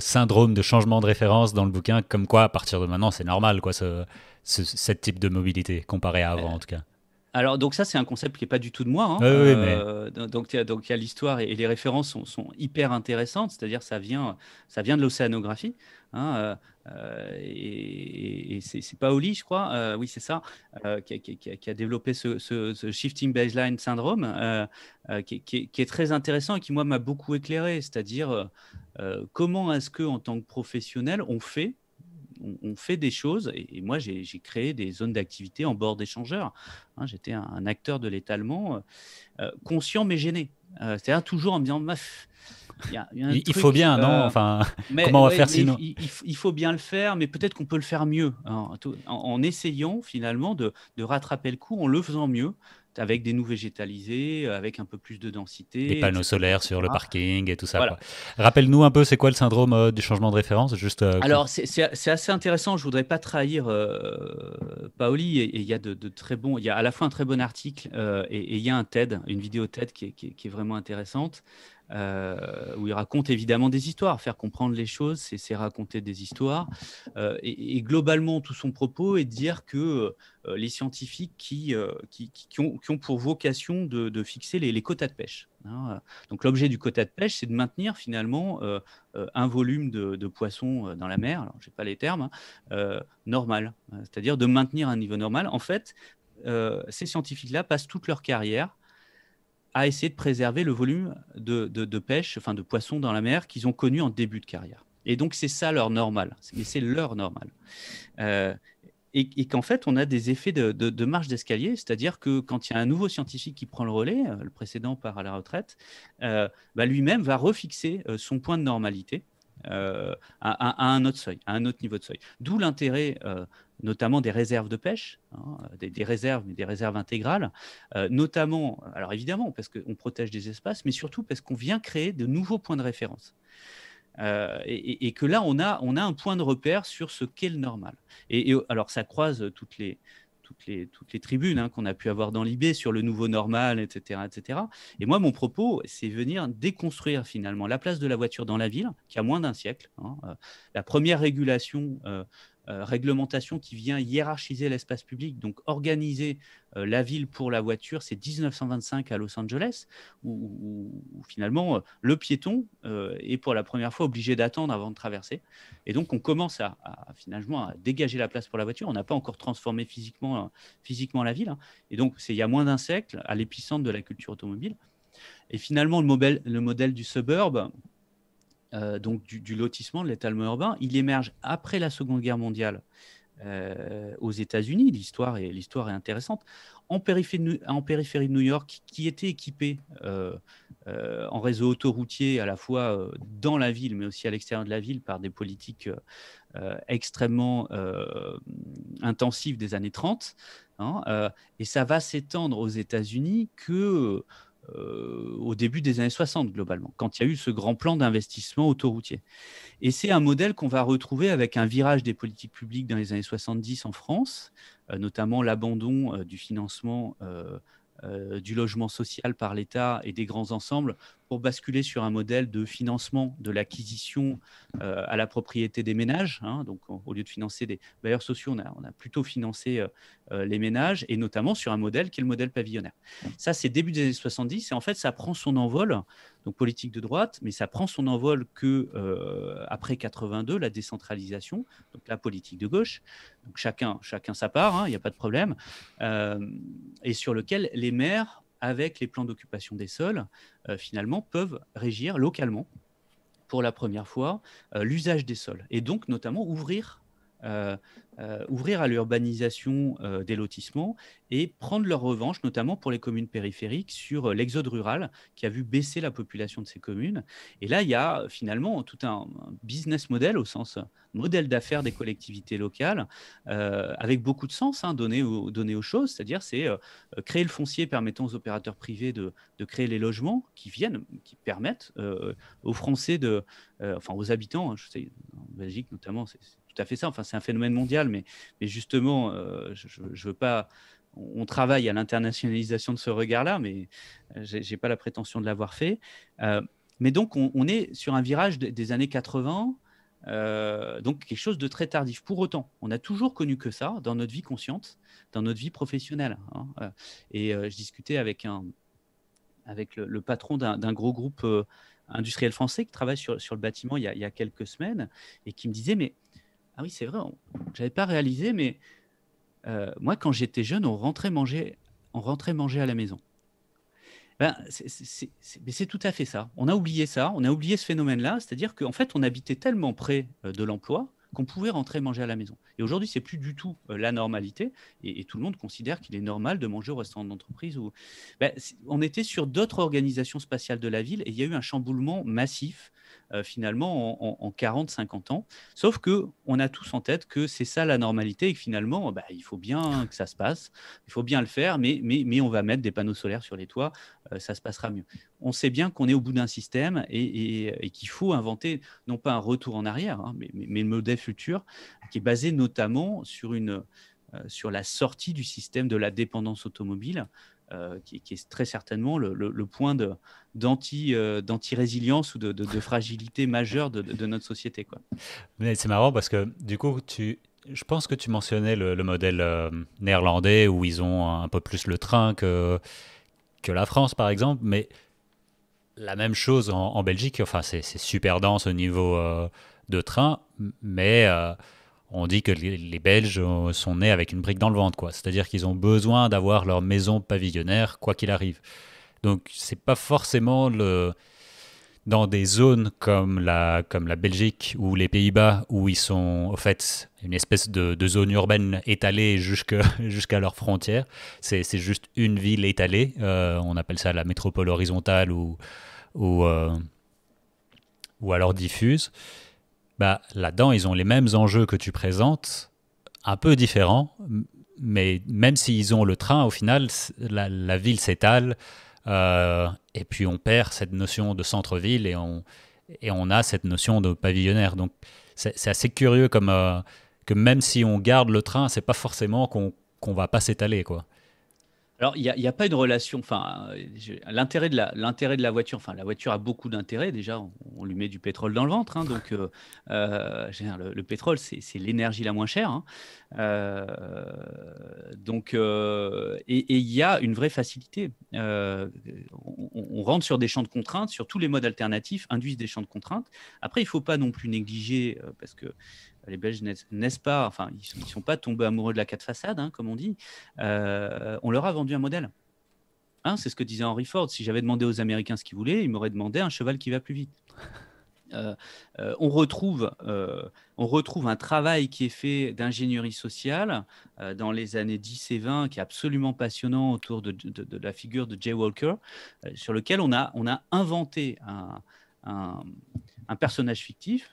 syndrome de changement de référence dans le bouquin, comme quoi à partir de maintenant c'est normal quoi, ce type de mobilité comparé à avant en tout cas. Alors, donc ça, c'est un concept qui n'est pas du tout de moi. donc, il y a l'histoire et, les références sont, hyper intéressantes, c'est-à-dire ça vient, ça vient de l'océanographie. Hein, euh, euh et, et c'est Paoli, je crois, euh, oui, c'est ça, euh, qui a, développé ce, Shifting Baseline Syndrome, qui, qui, est très intéressant et qui, moi, m'a beaucoup éclairé, c'est-à-dire comment est-ce que, en tant que professionnel, on fait on, fait des choses. Et, moi, j'ai créé des zones d'activité en bord d'échangeurs. Hein. J'étais un, acteur de l'étalement, euh, euh, conscient mais gêné. Euh, c'est-à-dire toujours en me disant, il faut bien, non Enfin, comment on va faire sinon il, faut bien le faire, mais peut-être qu'on peut le faire mieux. Hein, en, essayant finalement de rattraper le coup en le faisant mieux avec des nouveaux végétalisés, euh, avec un peu plus de densité. Des panneaux solaires sur le parking et tout ça. Rappelle-nous un peu, c'est quoi le syndrome euh, du changement de référence Juste, euh, Alors, c'est assez intéressant, je voudrais pas trahir Paoli, et il y a de, très bons, il y a à la fois un très bon article et il y a un TED, une vidéo TED qui qui est vraiment intéressante. Euh, où il raconte évidemment des histoires. Faire comprendre les choses, c'est raconter des histoires. Euh, et, globalement, tout son propos est de dire que euh, les scientifiques qui, qui, ont, pour vocation de, fixer les, quotas de pêche. Hein, Donc l'objet du quota de pêche, c'est de maintenir finalement un volume de, poissons dans la mer, je n'ai pas les termes, hein, normal, c'est-à-dire de maintenir un niveau normal. En fait, ces scientifiques-là passent toute leur carrière à essayer de préserver le volume de, de, pêche, enfin de poissons dans la mer qu'ils ont connu en début de carrière. Et donc, c'est ça leur normal. Mais c'est leur normal. Euh, et, qu'en fait, on a des effets de, de, marche d'escalier, c'est-à-dire que quand il y a un nouveau scientifique qui prend le relais, euh, le précédent part à la retraite, euh, bah, lui-même va refixer son point de normalité euh, à, un autre seuil, à un autre niveau de seuil. D'où l'intérêt euh, notamment des réserves de pêche, hein, des, réserves, des réserves intégrales, euh, notamment, alors évidemment, parce qu'on protège des espaces, mais surtout parce qu'on vient créer de nouveaux points de référence. et, que là, on a, on a un point de repère sur ce qu'est le normal. et alors, ça croise toutes les, toutes les, toutes les tribunes hein, qu'on a pu avoir dans l'IB sur le nouveau normal, etc., etc. Et moi, mon propos, c'est venir déconstruire finalement la place de la voiture dans la ville, qui a moins d'un siècle. Hein, euh, la première régulation euh, euh, réglementation qui vient hiérarchiser l'espace public, donc organiser euh, la ville pour la voiture, c'est 1925 à Los Angeles, où, finalement euh, le piéton est pour la première fois obligé d'attendre avant de traverser. Et donc on commence à, finalement à dégager la place pour la voiture. On n'a pas encore transformé physiquement, la ville. Hein. Et donc c'est il y a moins d'un siècle à l'épicentre de la culture automobile. Et finalement, le modèle, le modèle du suburb, euh, donc du, lotissement, de l'étalement urbain. Il émerge après la Seconde Guerre mondiale euh, aux États-Unis. L'histoire est, l'histoire est intéressante. En périphérie, de New York, qui était équipée euh, en réseau autoroutier, à la fois dans la ville, mais aussi à l'extérieur de la ville, par des politiques extrêmement intensives des années 30. Hein, et ça va s'étendre aux États-Unis que euh, au début des années 60 globalement, quand il y a eu ce grand plan d'investissement autoroutier. Et c'est un modèle qu'on va retrouver avec un virage des politiques publiques dans les années 70 en France, euh, notamment l'abandon euh, du financement euh, du logement social par l'État et des grands ensembles pour basculer sur un modèle de financement de l'acquisition euh, à la propriété des ménages. Hein. donc, au lieu de financer des bailleurs sociaux, on a, on a plutôt financé euh, les ménages et notamment sur un modèle qui est le modèle pavillonnaire. Ça, c'est début des années 70 et en fait, ça prend son envol donc politique de droite, mais ça prend son envol que euh, après 82, la décentralisation, donc la politique de gauche, donc chacun, chacun sa part, il hein, n'y a pas de problème, euh, et sur lequel les maires, avec les plans d'occupation des sols, euh, finalement, peuvent régir localement, pour la première fois, euh, l'usage des sols, et donc notamment ouvrir euh, ouvrir à l'urbanisation euh, des lotissements et prendre leur revanche, notamment pour les communes périphériques, sur euh, l'exode rural qui a vu baisser la population de ces communes. Et là, il y a finalement tout un, business model au sens modèle d'affaires des collectivités locales, avec beaucoup de sens hein, donné, aux choses, c'est-à-dire c'est créer le foncier permettant aux opérateurs privés de, créer les logements qui viennent, qui permettent aux Français, de, enfin aux habitants, hein, je sais, en Belgique notamment, c'est tout à fait ça. Enfin, c'est un phénomène mondial, mais, mais justement, euh, je veux pas. On travaille à l'internationalisation de ce regard-là, mais euh, je n'ai pas la prétention de l'avoir fait. Euh, mais donc, on, est sur un virage des années 80, donc quelque chose de très tardif. Pour autant, on a toujours connu que ça dans notre vie consciente, dans notre vie professionnelle. Hein. Et je discutais avec, un, avec le, patron d'un gros groupe industriel français qui travaille sur, sur le bâtiment il y, a, il y, a, quelques semaines et qui me disait, mais ah oui, c'est vrai, je j'avais pas réalisé, mais euh, moi, quand j'étais jeune, on rentrait manger, on rentrait manger à la maison. Ben, c'est tout à fait ça. On a oublié ça, on a oublié ce phénomène-là, c'est-à-dire qu'en fait, on habitait tellement près euh, de l'emploi qu'on pouvait rentrer manger à la maison. Et aujourd'hui, c'est plus du tout euh, la normalité, et, tout le monde considère qu'il est normal de manger au restaurant d'entreprise. Ou... Ben, on était sur d'autres organisations spatiales de la ville, et il y a eu un chamboulement massif euh, finalement en, 40-50 ans. Sauf que on a tous en tête que c'est ça la normalité et que finalement, bah, il faut bien que ça se passe, il faut bien le faire, mais, mais, mais on va mettre des panneaux solaires sur les toits, euh, ça se passera mieux. On sait bien qu'on est au bout d'un système et, et, qu'il faut inventer non pas un retour en arrière, hein, mais, mais, le modèle futur qui est basé notamment sur une euh, sur la sortie du système de la dépendance automobile euh, qui, est très certainement le, point euh, d'anti-résilience ou de, fragilité majeure de, notre société. c'est marrant parce que du coup, tu, je pense que tu mentionnais le, modèle euh, néerlandais où ils ont un peu plus le train que, la France, par exemple, mais la même chose en, Belgique. Enfin, c'est super dense au niveau de train, mais on dit que les, Belges euh, sont nés avec une brique dans le ventre, quoi. C'est-à-dire qu'ils ont besoin d'avoir leur maison pavillonnaire, quoi qu'il arrive. Donc, c'est pas forcément le dans des zones comme la, comme la Belgique ou les Pays-Bas, où ils sont, au fait, une espèce de, de zone urbaine étalée (laughs) jusqu'à leur leurs frontières. C'est juste une ville étalée. Euh, on appelle ça la métropole horizontale ou, ou, euh, ou alors diffuse bah, là-dedans, ils ont les mêmes enjeux que tu présentes, un peu différents, mais même s'ils ont le train, au final, la, ville s'étale, euh, et puis on perd cette notion de centre-ville et on, et on a cette notion de pavillonnaire. Donc c'est assez curieux comme, euh, que même si on garde le train, c'est pas forcément qu'on ne va pas s'étaler, quoi. Alors, il n'y a, pas une relation. Enfin, l'intérêt de la l'intérêt de la voiture. Enfin, la voiture a beaucoup d'intérêt. Déjà, on, lui met du pétrole dans le ventre. Hein, donc, euh, euh, le, pétrole, c'est l'énergie la moins chère. Hein. Euh, donc, et il y a une vraie facilité. On, on, rentre sur des champs de contraintes. Sur tous les modes alternatifs, induisent des champs de contraintes. Après, il ne faut pas non plus négliger parce que les Belges n'est-ce pas, enfin, ils ne sont, pas tombés amoureux de la quatre façades, hein, comme on dit, euh, on leur a vendu un modèle. Hein, c'est ce que disait Henry Ford. Si j'avais demandé aux Américains ce qu'ils voulaient, ils m'auraient demandé un cheval qui va plus vite. Euh, euh, on, retrouve, on retrouve un travail qui est fait d'ingénierie sociale dans les années 10 et 20, qui est absolument passionnant autour de, la figure de Jay Walker, sur lequel on a, on a inventé un, un personnage fictif.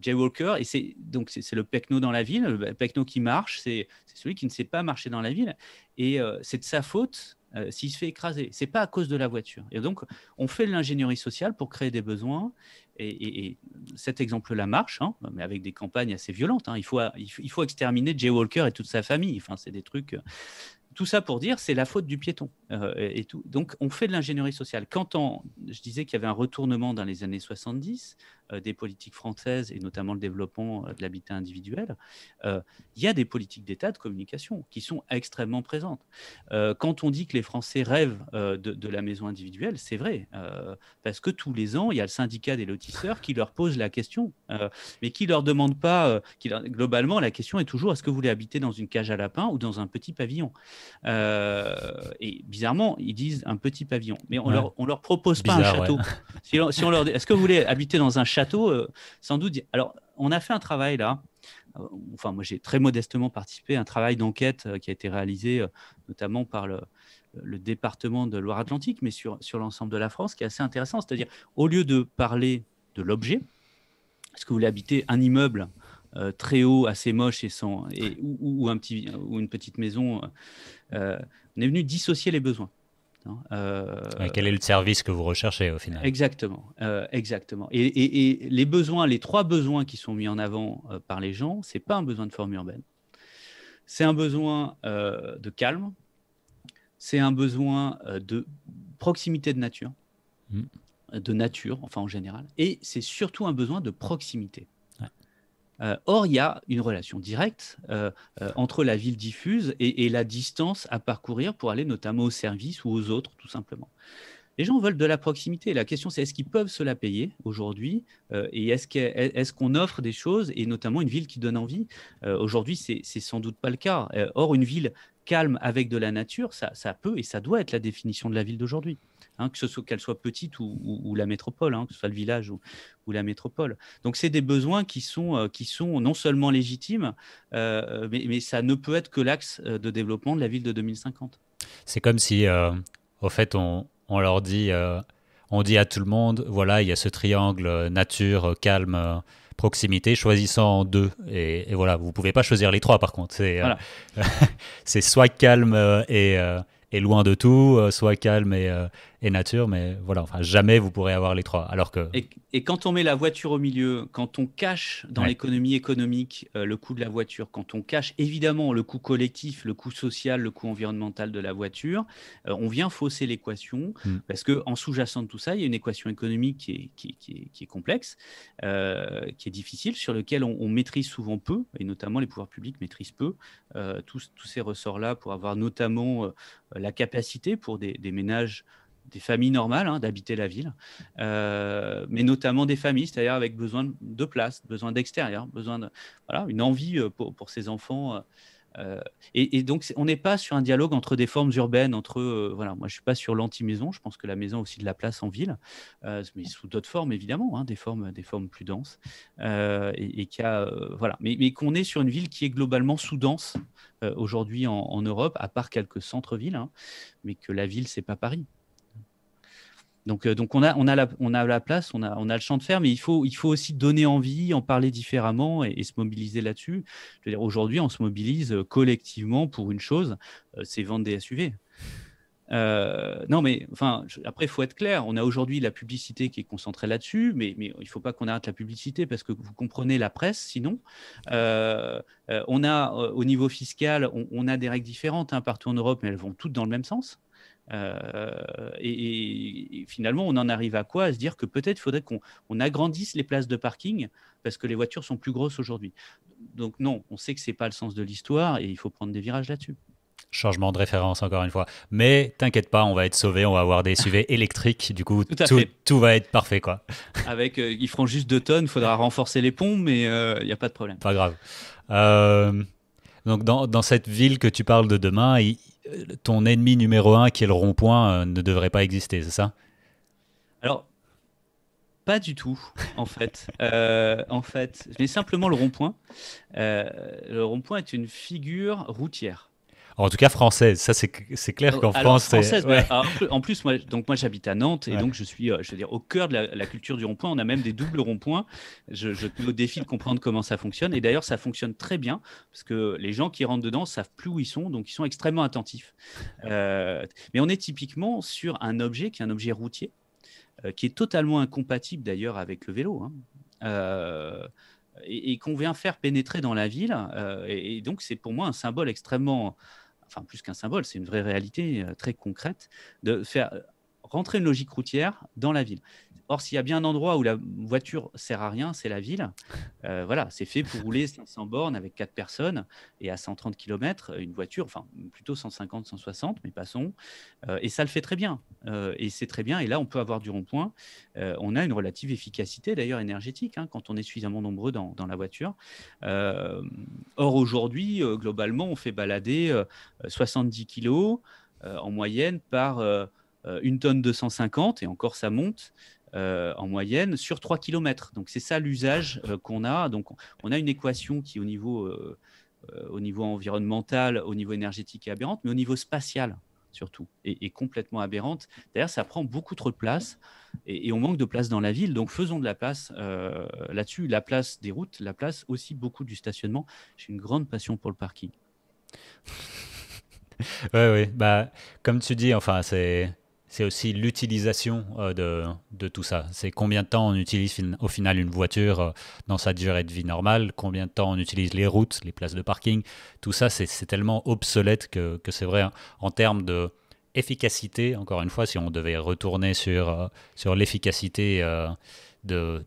Jay Walker, et c'est donc c'est le Pecno dans la ville, le Pecno qui marche, c'est celui qui ne sait pas marcher dans la ville, et euh, c'est de sa faute euh, s'il se fait écraser. C'est pas à cause de la voiture. Et donc on fait de l'ingénierie sociale pour créer des besoins, et, cet exemple-là marche, hein, mais avec des campagnes assez violentes. Hein. Il, faut, il, faut, exterminer Jay Walker et toute sa famille. Enfin, c'est des trucs. Euh, tout ça pour dire, c'est la faute du piéton tout. Donc, on fait de l'ingénierie sociale. Quand on, je disais qu'il y avait un retournement dans les années 70, euh, des politiques françaises et notamment le développement euh, de l'habitat individuel, euh, il y a des politiques d'État de communication qui sont extrêmement présentes. quand on dit que les Français rêvent de, la maison individuelle, c'est vrai, parce que tous les ans, il y a le syndicat des lotisseurs qui leur pose la question, mais qui leur demande pas, qui, globalement, la question est toujours est-ce que vous voulez habiter dans une cage à lapin ou dans un petit pavillon Et bizarrement, ils disent un petit pavillon, mais on ne leur leur propose pas un château. Si, on, leur est-ce que vous voulez habiter dans un château euh, sans doute. Alors, on a fait un travail là. Euh, enfin, moi, j'ai très modestement participé à un travail d'enquête euh, qui a été réalisé notamment par le, département de Loire-Atlantique, mais sur, sur l'ensemble de la France, qui est assez intéressant. C'est-à-dire, au lieu de parler de l'objet, est-ce que vous voulez habiter un immeuble très haut, assez moche et sans, ou, une petite maison On est venu dissocier les besoins. Hein, euh, quel est le service que vous recherchez au final Exactement, euh, exactement. Et, les besoins, les trois besoins qui sont mis en avant euh, par les gens, c'est pas un besoin de forme urbaine, c'est un besoin de calme, c'est un besoin de proximité de nature, mmh. de nature, enfin en général, et c'est surtout un besoin de proximité. Euh, or, il y a une relation directe euh, euh, entre la ville diffuse et, la distance à parcourir pour aller notamment au service ou aux autres, tout simplement. Les gens veulent de la proximité. La question, c'est est-ce qu'ils peuvent se la payer aujourd'hui et est-ce qu'on qu'on offre des choses et notamment une ville qui donne envie Aujourd'hui, c'est sans doute pas le cas. or, une ville calme avec de la nature, ça peut et ça doit être la définition de la ville d'aujourd'hui. Hein, que ce soit qu'elle soit petite ou, la métropole, hein, que ce soit le village ou, la métropole. Donc c'est des besoins qui sont, euh, qui sont non seulement légitimes, euh, mais, mais, ça ne peut être que l'axe euh, de développement de la ville de 2050. C'est comme si, au fait, on, on leur dit, on dit à tout le monde, voilà, il y a ce triangle nature, calme proximité, choisissant deux. Et, voilà, vous pouvez pas choisir les trois par contre. C'est voilà. (laughs) soit calme et, et, loin de tout, soit calme et, et nature, mais voilà, enfin jamais vous pourrez avoir les trois. Alors que et, quand on met la voiture au milieu, quand on cache dans l'économie économique euh, le coût de la voiture, quand on cache évidemment le coût collectif, le coût social, le coût environnemental de la voiture, euh, on vient fausser l'équation hmm. parce que en sous-jacent de tout ça, il y a une équation économique qui est, qui, est complexe, euh, qui est difficile, sur lequel on, maîtrise souvent peu, et notamment les pouvoirs publics maîtrisent peu tous, ces ressorts-là pour avoir notamment la capacité pour des, des ménages des familles normales hein, d'habiter la ville, euh, mais notamment des familles, c'est-à-dire avec besoin de place, besoin d'extérieur, besoin de voilà, une envie euh, pour, ses enfants. Euh, et, donc, on n'est pas sur un dialogue entre des formes urbaines, entre voilà, moi je suis pas sur l'anti-maison, je pense que la maison aussi de la place en ville, mais sous d'autres formes évidemment, hein, des formes, des formes plus denses, et, et a, voilà, mais, mais qu'on est sur une ville qui est globalement sous dense aujourd'hui en, Europe, à part quelques centres-villes, hein, mais que la ville c'est pas Paris. Donc, euh, on, a, la, place, on a, le champ de fer, mais il faut, aussi donner envie, en parler différemment et, se mobiliser là-dessus. aujourd'hui, on se mobilise euh, collectivement pour une chose, euh, c'est vendre des SUV. non, mais après, il faut être clair. On a aujourd'hui la publicité qui est concentrée là-dessus, mais, il ne faut pas qu'on arrête la publicité parce que vous comprenez la presse, sinon. on a, au niveau fiscal, on, a des règles différentes hein, partout en Europe, mais elles vont toutes dans le même sens. Euh, et, finalement, on en arrive à quoi À se dire que peut-être faudrait qu'on on agrandisse les places de parking parce que les voitures sont plus grosses aujourd'hui. Donc non, on sait que ce n'est pas le sens de l'histoire et il faut prendre des virages là-dessus. Changement de référence encore une fois. Mais t'inquiète pas, on va être sauvé, on va avoir des SUV (laughs) électriques, du coup tout, va être parfait quoi. (laughs) Avec, euh, ils feront juste 2 tonnes, il faudra renforcer les ponts, mais il euh, n'y a pas de problème. Pas grave. donc dans, dans, cette ville que tu parles de demain, il, ton ennemi numéro un, qui est le rond-point, euh, ne devrait pas exister, c'est ça Alors, pas du tout, en fait. (laughs) Euh, en fait, mais simplement le rond-point. Euh, le rond-point est une figure routière. En tout cas, française. Ça, c'est clair qu'en France. en plus, moi, donc moi, j'habite à Nantes et donc je suis, euh, je veux dire, au cœur de la, culture du rond-point. On a même des doubles ronds-points. Je, je défie défi de comprendre comment ça fonctionne. Et d'ailleurs, ça fonctionne très bien parce que les gens qui rentrent dedans savent plus où ils sont, donc ils sont extrêmement attentifs. Euh, mais on est typiquement sur un objet qui est un objet routier, euh, qui est totalement incompatible d'ailleurs avec le vélo. Hein. et, qu'on vient faire pénétrer dans la ville. et, et donc, c'est pour moi un symbole extrêmement enfin plus qu'un symbole, c'est une vraie réalité euh, très concrète, de faire euh, rentrer une logique routière dans la ville. Or, s'il y a bien un endroit où la voiture sert à rien, c'est la ville. Euh, voilà, c'est fait pour rouler 500 bornes avec 4 personnes et à 130 km, une voiture, enfin plutôt 150, 160, mais passons. Euh, et ça le fait très bien. Euh, et c'est très bien. Et là, on peut avoir du rond-point. on a une relative efficacité d'ailleurs énergétique hein, quand on est suffisamment nombreux dans, dans la voiture. or, aujourd'hui, globalement, on fait balader 70 kg en moyenne par une tonne 250, et encore ça monte, euh, en moyenne sur 3 km. Donc c'est ça l'usage euh, qu'on a. Donc on a une équation qui au niveau, euh, au niveau environnemental, au niveau énergétique est aberrante, mais au niveau spatial surtout, est, complètement aberrante. D'ailleurs, ça prend beaucoup trop de place et, on manque de place dans la ville. Donc faisons de la place là-dessus, la place des routes, la place aussi beaucoup du stationnement. J'ai une grande passion pour le parking. Oui, (laughs) oui. Bah, comme tu dis, enfin, c'est c'est aussi l'utilisation euh, de, tout ça. C'est combien de temps on utilise au final une voiture euh, dans sa durée de vie normale, combien de temps on utilise les routes, les places de parking. Tout ça, c'est tellement obsolète que, c'est vrai en termes de efficacité. Encore une fois, si on devait retourner sur, euh, sur l'efficacité de,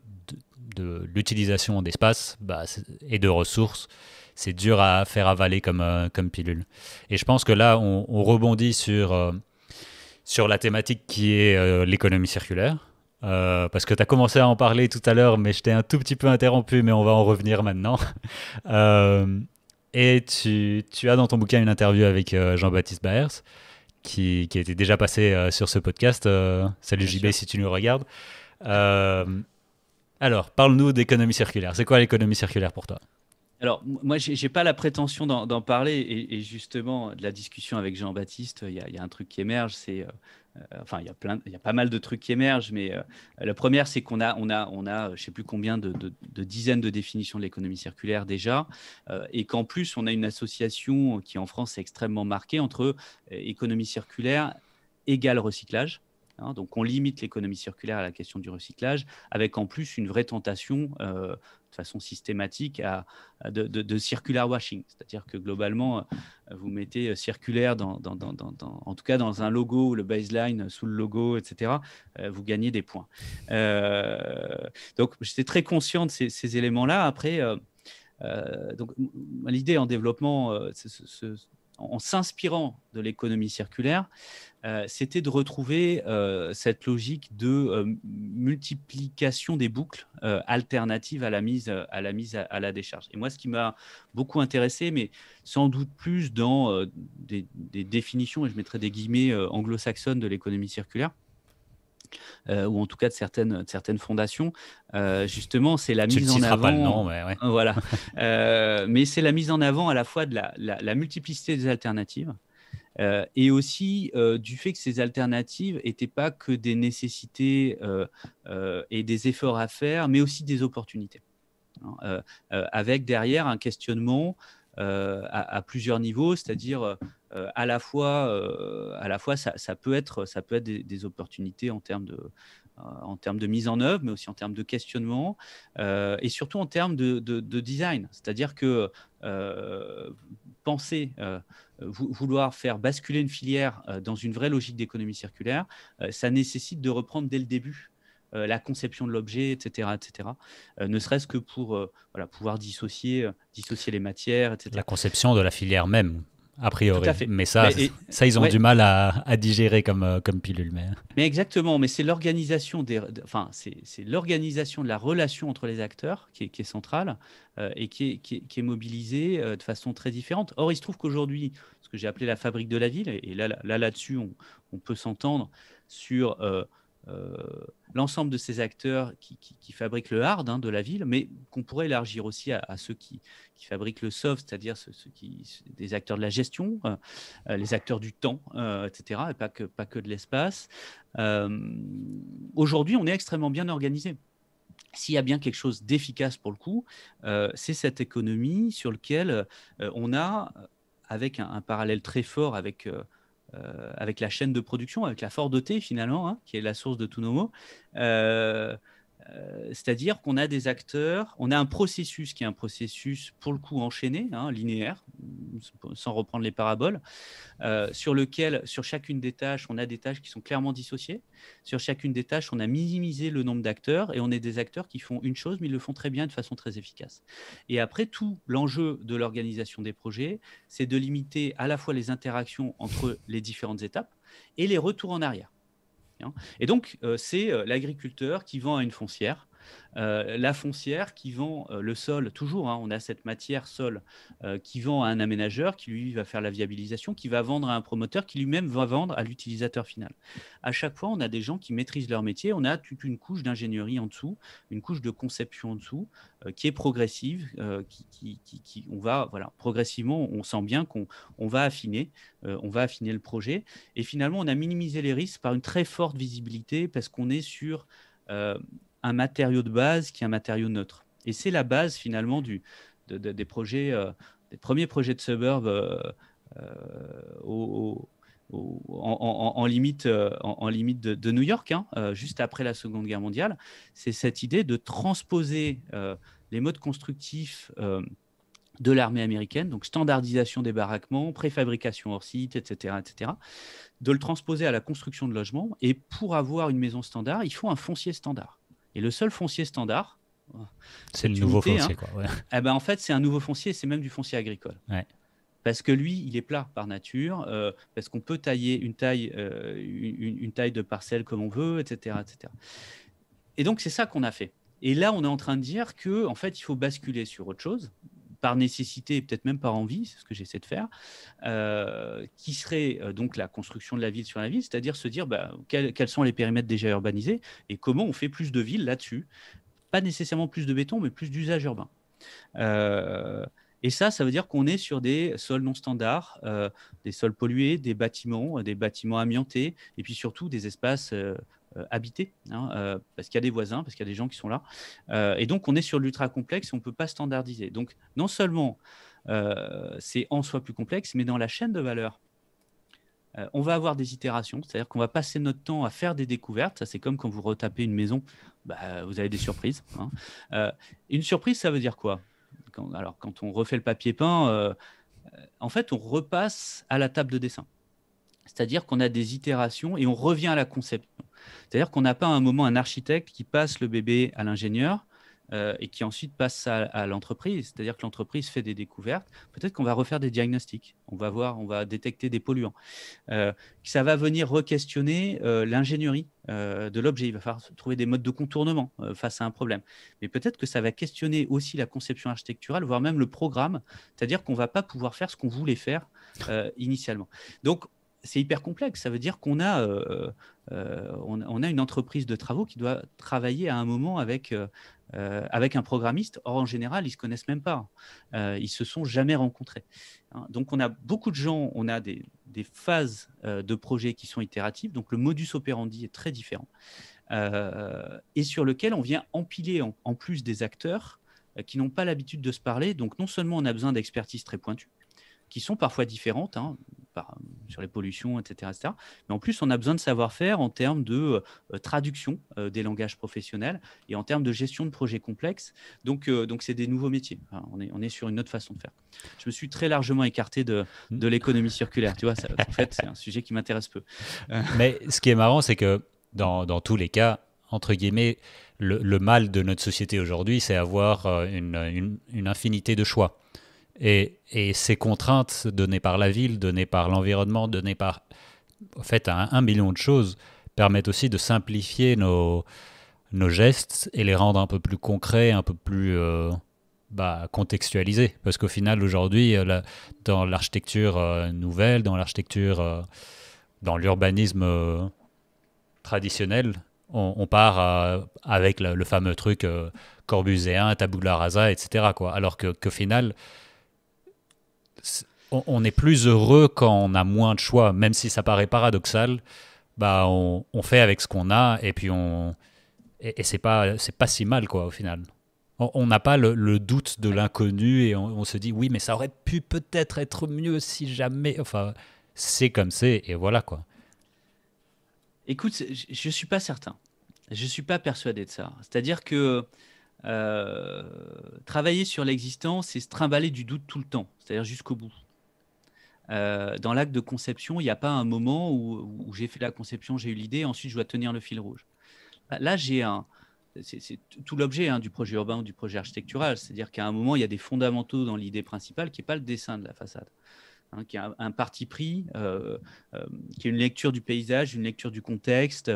de, l'utilisation d'espace bah, et de ressources, c'est dur à faire avaler comme, comme pilule. Et je pense que là, on, on rebondit sur sur la thématique qui est euh, l'économie circulaire. Euh, parce que tu as commencé à en parler tout à l'heure, mais je t'ai un tout petit peu interrompu, mais on va en revenir maintenant. (laughs) Euh, et tu, as dans ton bouquin une interview avec Jean-Baptiste Baers, qui, était déjà passé sur ce podcast. salut JB si tu nous regardes. alors, parle-nous d'économie circulaire. C'est quoi l'économie circulaire pour toi alors, moi, je n'ai pas la prétention d'en parler. Et, justement, de la discussion avec Jean-Baptiste, il y, a un truc qui émerge. C'est, euh, euh, enfin, il y, a pas mal de trucs qui émergent. Mais euh, la première, c'est qu'on a, on a, on a, sais plus combien de, dizaines de définitions de l'économie circulaire déjà. et qu'en plus, on a une association qui, en France, est extrêmement marquée entre économie circulaire égale recyclage. Hein. donc on limite l'économie circulaire à la question du recyclage, avec en plus une vraie tentation euh, de façon systématique à, de, circular washing. C'est-à-dire que globalement, euh, vous mettez euh, circulaire, en tout cas dans un logo, le baseline sous le logo, etc., vous gagnez des points. donc j'étais très conscient de ces, éléments-là. Après, donc l'idée en développement, en s'inspirant de l'économie circulaire, euh, c'était de retrouver euh, cette logique de euh, multiplication des boucles alternatives à la mise, à, la décharge. Et moi, ce qui m'a beaucoup intéressé, mais sans doute plus dans des, définitions, et je mettrai des guillemets anglo-saxonnes de l'économie circulaire, euh, ou en tout cas de certaines, certaines fondations. Euh, justement, c'est la mise en avant. Pas le nom, mais Voilà. (laughs) Euh, mais c'est la mise en avant à la fois de la, multiplicité des alternatives. et aussi du fait que ces alternatives n'étaient pas que des nécessités et des efforts à faire, mais aussi des opportunités. Hein, avec derrière un questionnement à, à, plusieurs niveaux, c'est-à-dire euh, à la fois, euh, à la fois ça, peut être, ça peut être des, opportunités en termes de, euh, en termes de mise en œuvre, mais aussi en termes de questionnement et surtout en termes de, design. C'est-à-dire que penser, vouloir faire basculer une filière dans une vraie logique d'économie circulaire, ça nécessite de reprendre dès le début. la conception de l'objet, etc., etc. ne serait-ce que pour pouvoir dissocier, dissocier les matières, etc. La conception de la filière même a priori. Mais ça, ça ils ont du mal à, à digérer comme, euh, comme pilule. Mais, mais exactement, mais c'est l'organisation des, de, enfin, c'est l'organisation de la relation entre les acteurs qui est, qui est centrale euh, et qui est, qui mobilisée euh, de façon très différente. Or, il se trouve qu'aujourd'hui, ce que j'ai appelé la fabrique de la ville, et là, là, là-dessus, on, on, peut s'entendre sur euh, l'ensemble de ces acteurs qui, qui, fabriquent le hard hein, de la ville, mais qu'on pourrait élargir aussi à, ceux qui, fabriquent le soft, c'est-à-dire ceux, qui, des acteurs de la gestion, euh, euh, les acteurs du temps, etc., et pas que, pas que de l'espace. Aujourd'hui, on est extrêmement bien organisé. S'il y a bien quelque chose d'efficace pour le coup, c'est cette économie sur laquelle on a, avec un parallèle très fort avec euh, avec la chaîne de production, avec la Ford T finalement, hein, qui est la source de tous nos mots. Euh, euh, c'est-à-dire qu'on a des acteurs, on a un processus qui est un processus pour le coup enchaîné, hein, linéaire, sans reprendre les paraboles, euh, sur lequel, sur chacune des tâches, on a des tâches qui sont clairement dissociées. Sur chacune des tâches, on a minimisé le nombre d'acteurs et on est des acteurs qui font une chose, mais ils le font très bien de façon très efficace. Et après, tout l'enjeu de l'organisation des projets, c'est de limiter à la fois les interactions entre les différentes étapes et les retours en arrière. Hein. Et donc, euh, c'est euh, l'agriculteur qui vend à une foncière euh, la foncière qui vend euh, le sol, toujours, hein, on a cette matière sol euh, qui vend à un aménageur qui lui va faire la viabilisation, qui va vendre à un promoteur qui lui-même va vendre à l'utilisateur final. À chaque fois, on a des gens qui maîtrisent leur métier, on a toute une couche d'ingénierie en dessous, une couche de conception en dessous qui est progressive, on va voilà progressivement, on sent bien qu'on va affiner, on va affiner le projet. Et finalement, on a minimisé les risques par une très forte visibilité parce qu'on est sur un matériau de base qui est un matériau neutre. Et c'est la base finalement du, des projets, euh, des premiers projets de suburb euh, euh, en, limite, en, limite de, New York, hein, juste après la Seconde Guerre mondiale. C'est cette idée de transposer les modes constructifs de l'armée américaine, donc standardisation des baraquements, préfabrication hors site, etc., etc., de le transposer à la construction de logements. Et pour avoir une maison standard, il faut un foncier standard. Et le seul foncier standard. C'est le nouveau foncier, quoi. Hein, eh ben, en fait, c'est un nouveau foncier, c'est même du foncier agricole. Parce que lui, il est plat par nature, euh, parce qu'on peut tailler une taille, euh, une, taille de parcelle comme on veut, etc. etc. Et donc, c'est ça qu'on a fait. Et là, on est en train de dire que, en fait, il faut basculer sur autre chose par nécessité et peut-être même par envie, c'est ce que j'essaie de faire, euh, qui serait euh, donc la construction de la ville sur la ville, c'est-à-dire se dire bah, quels, sont les périmètres déjà urbanisés et comment on fait plus de villes là-dessus. Pas nécessairement plus de béton, mais plus d'usage urbain. Euh, et ça, ça veut dire qu'on est sur des sols non standards, des sols pollués, des bâtiments, des bâtiments amiantés, et puis surtout des espaces euh, habiter, hein, euh, parce qu'il y a des voisins, parce qu'il y a des gens qui sont là. Euh, et donc, on est sur l'ultra complexe, on ne peut pas standardiser. Donc, non seulement c'est en soi plus complexe, mais dans la chaîne de valeur, on va avoir des itérations, c'est-à-dire qu'on va passer notre temps à faire des découvertes. Ça, c'est comme quand vous retapez une maison, bah, vous avez des surprises. Hein. une surprise, ça veut dire quoi Alors, quand on refait le papier peint, en fait, on repasse à la table de dessin. C'est-à-dire qu'on a des itérations et on revient à la conception. C'est-à-dire qu'on n'a pas à un moment un architecte qui passe le bébé à l'ingénieur euh, et qui ensuite passe ça à, l'entreprise. C'est-à-dire que l'entreprise fait des découvertes. Peut-être qu'on va refaire des diagnostics. On va voir, on va détecter des polluants. Euh, ça va venir re-questionner euh, l'ingénierie de l'objet. Il va falloir trouver des modes de contournement face à un problème. Mais peut-être que ça va questionner aussi la conception architecturale, voire même le programme. C'est-à-dire qu'on va pas pouvoir faire ce qu'on voulait faire initialement. Donc c'est hyper complexe. Ça veut dire qu'on a, euh, euh, on, a une entreprise de travaux qui doit travailler à un moment avec, euh, avec un programmiste. Or, en général, ils ne se connaissent même pas. Ils ne se sont jamais rencontrés. Hein. Donc, on a beaucoup de gens, on a des, phases de projets qui sont itératives. Donc, le modus operandi est très différent. et sur lequel on vient empiler, en, en plus des acteurs qui n'ont pas l'habitude de se parler. Donc, non seulement on a besoin d'expertise très pointue, qui sont parfois différentes hein, sur les pollutions, etc., Mais en plus, on a besoin de savoir-faire en termes de euh, euh, traduction euh, des langages professionnels et en termes de gestion de projets complexes. Donc, donc c'est des nouveaux métiers. on, est, on est sur une autre façon de faire. Je me suis très largement écarté de, de hmm. l'économie circulaire. Tu vois, en fait, c'est un sujet qui m'intéresse peu. (laughs) Mais ce qui est marrant, c'est que dans, dans tous les cas, entre guillemets, le, le, mal de notre société aujourd'hui, c'est avoir une, une, une, infinité de choix. Et, et, ces contraintes données par la ville, données par l'environnement, données par en fait un, million de choses permettent aussi de simplifier nos, nos gestes et les rendre un peu plus concrets, un peu plus euh, bah, contextualisés. Parce qu'au final, aujourd'hui, euh, dans l'architecture euh, nouvelle, dans l'architecture, dans l'urbanisme traditionnel, on, part avec le, fameux truc corbuséen, de la rasa, etc. Quoi. Alors qu'au final, on est plus heureux quand on a moins de choix, même si ça paraît paradoxal. Bah, on, fait avec ce qu'on a et puis on et, c'est pas c'est pas si mal quoi au final. On n'a pas le, doute de l'inconnu et on, se dit oui mais ça aurait pu peut-être être mieux si jamais. Enfin c'est comme c'est et voilà quoi. Écoute, je, je suis pas certain. Je suis pas persuadé de ça. C'est-à-dire que euh, travailler sur l'existence, c'est se trimballer du doute tout le temps, c'est-à-dire jusqu'au bout. Euh, dans l'acte de conception, il n'y a pas un moment où, j'ai fait la conception, j'ai eu l'idée, ensuite je dois tenir le fil rouge. Bah, là, j'ai un, c'est tout l'objet hein, du projet urbain ou du projet architectural, c'est-à-dire qu'à un moment, il y a des fondamentaux dans l'idée principale qui n'est pas le dessin de la façade. Hein, qui a un, parti pris, euh, euh, qui est une lecture du paysage, une lecture du contexte,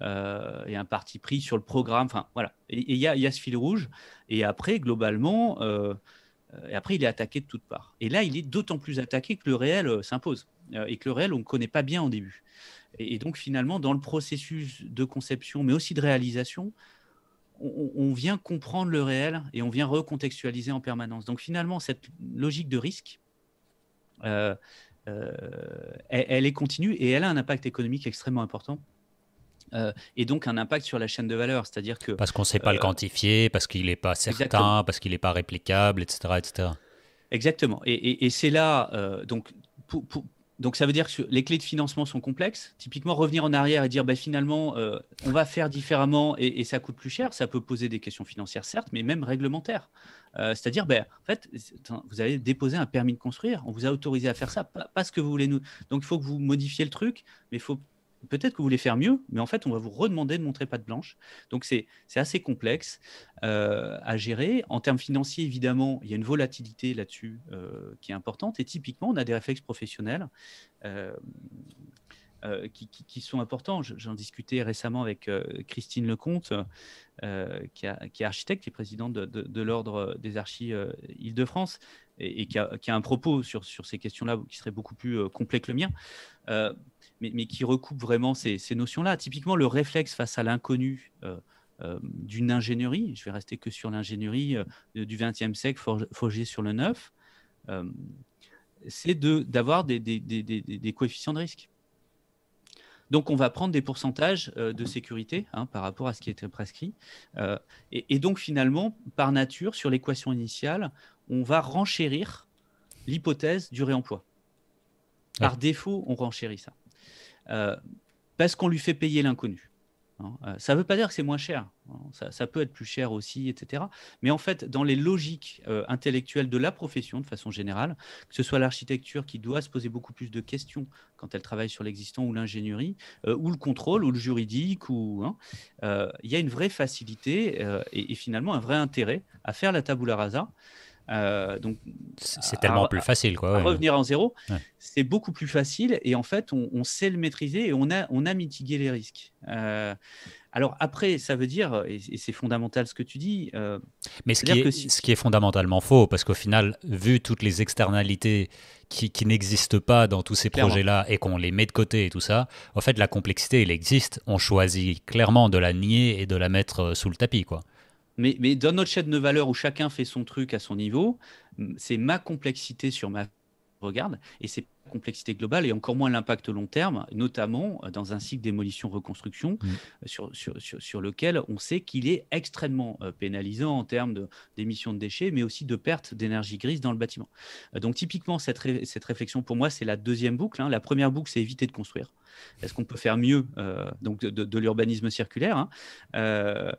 euh, et un parti pris sur le programme. Enfin, voilà. Et il y, a ce fil rouge. Et après, globalement, après, il est attaqué de toutes parts. Et là, il est d'autant plus attaqué que le réel s'impose, et que le réel, on ne connaît pas bien en début. et, donc, finalement, dans le processus de conception, mais aussi de réalisation, on, vient comprendre le réel et on vient recontextualiser en permanence. Donc finalement, cette logique de risque, euh, euh, elle, est continue et elle a un impact économique extrêmement important. Euh, et donc un impact sur la chaîne de valeur, c'est-à-dire que parce qu'on ne sait pas le quantifier, parce qu'il n'est pas certain, parce qu'il n'est pas réplicable, etc., Exactement. Et, c'est là donc pour, donc ça veut dire que les clés de financement sont complexes. Typiquement, revenir en arrière et dire bah, finalement, euh, on va faire différemment et, ça coûte plus cher, ça peut poser des questions financières, certes, mais même réglementaires. Euh, c'est-à-dire, ben, en fait, vous avez déposé un permis de construire, on vous a autorisé à faire ça, pas, pas, ce que vous voulez nous. Donc il faut que vous modifiez le truc, mais il faut peut-être que vous voulez faire mieux, mais en fait, on va vous redemander de montrer pas de blanche. Donc, c'est assez complexe euh, à gérer. En termes financiers, évidemment, il y a une volatilité là-dessus euh, qui est importante. Et typiquement, on a des réflexes professionnels euh, qui, sont importants. J'en discutais récemment avec Christine Lecomte, qui, est architecte, et présidente de, l'Ordre des archives Île-de-France et, qui, a, un propos sur, sur ces questions-là qui serait beaucoup plus complet que le mien mais, qui recoupe vraiment ces, notions-là. Typiquement, le réflexe face à l'inconnu euh, euh, d'une ingénierie, je vais rester que sur l'ingénierie euh, du XXe siècle forgée sur le neuf, c'est d'avoir des, coefficients de risque. Donc, on va prendre des pourcentages de sécurité hein, par rapport à ce qui était prescrit. et, donc, finalement, par nature, sur l'équation initiale, on va renchérir l'hypothèse du réemploi. Par ah. défaut, on renchérit ça. Euh, parce qu'on lui fait payer l'inconnu. Hein. Euh, ça ne veut pas dire que c'est moins cher, hein. ça, peut être plus cher aussi, etc. Mais en fait, dans les logiques euh, intellectuelles de la profession, de façon générale, que ce soit l'architecture qui doit se poser beaucoup plus de questions quand elle travaille sur l'existant ou l'ingénierie, ou le contrôle, ou le juridique, ou hein, il y a une vraie facilité et, finalement un vrai intérêt à faire la tabula rasa. Euh, donc c'est tellement plus facile, quoi. À revenir en zéro, c'est beaucoup plus facile et en fait on, sait le maîtriser et on a on a mitigué les risques. Euh, alors après, ça veut dire et, c'est fondamental ce que tu dis. Euh, Mais ce qui, est, ce qui est fondamentalement faux, parce qu'au final, vu toutes les externalités qui, qui n'existent pas dans tous ces projets-là et qu'on les met de côté et tout ça, en fait la complexité elle existe. On choisit clairement de la nier et de la mettre sous le tapis, quoi. Mais, dans notre chaîne de valeur où chacun fait son truc à son niveau, c'est ma complexité sur ma regarde et c'est complexité globale et encore moins l'impact long terme, notamment euh, dans un cycle démolition-reconstruction mm. euh, sur, sur, sur, lequel on sait qu'il est extrêmement euh, pénalisant en termes d'émissions de, déchets, mais aussi de perte d'énergie grise dans le bâtiment. donc typiquement, cette, cette réflexion, pour moi, c'est la deuxième boucle. Hein. La première boucle, c'est éviter de construire. Est-ce qu'on peut faire mieux donc de, l'urbanisme circulaire hein.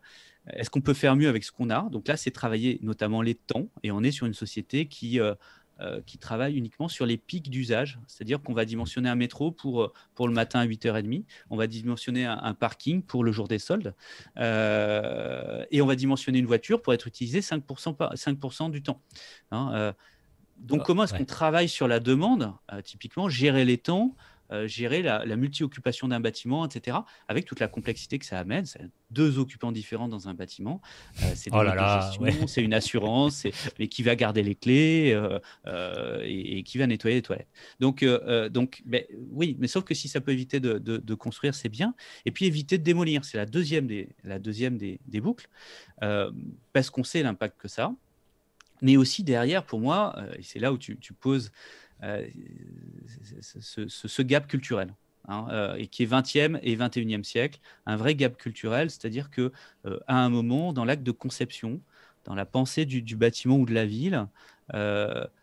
Est-ce qu'on peut faire mieux avec ce qu'on a Donc là, c'est travailler notamment les temps, et on est sur une société qui, euh, euh, qui travaille uniquement sur les pics d'usage, c'est-à-dire qu'on va dimensionner un métro pour, euh, pour le matin à 8h30, on va dimensionner un, parking pour le jour des soldes, et on va dimensionner une voiture pour être utilisée 5%, par, 5 du temps. Hein, donc ah, comment est-ce qu'on travaille sur la demande Typiquement, gérer les temps, euh, gérer la, multi-occupation d'un bâtiment, etc., avec toute la complexité que ça amène. C'est Deux occupants différents dans un bâtiment, euh, oh c'est une assurance, mais qui va garder les clés euh, et, qui va nettoyer les toilettes. Donc, donc ben, oui, mais sauf que si ça peut éviter de, construire, c'est bien. Et puis éviter de démolir, c'est la deuxième des, boucles, parce qu'on sait l'impact que ça a mais aussi derrière, pour moi, c'est là où tu poses euh, ce, ce, gap culturel. Hein, euh, et qui est 20e et 21e siècle, un vrai gap culturel, c'est-à-dire que euh, à un moment, dans l'acte de conception, dans la pensée du, bâtiment ou de la ville,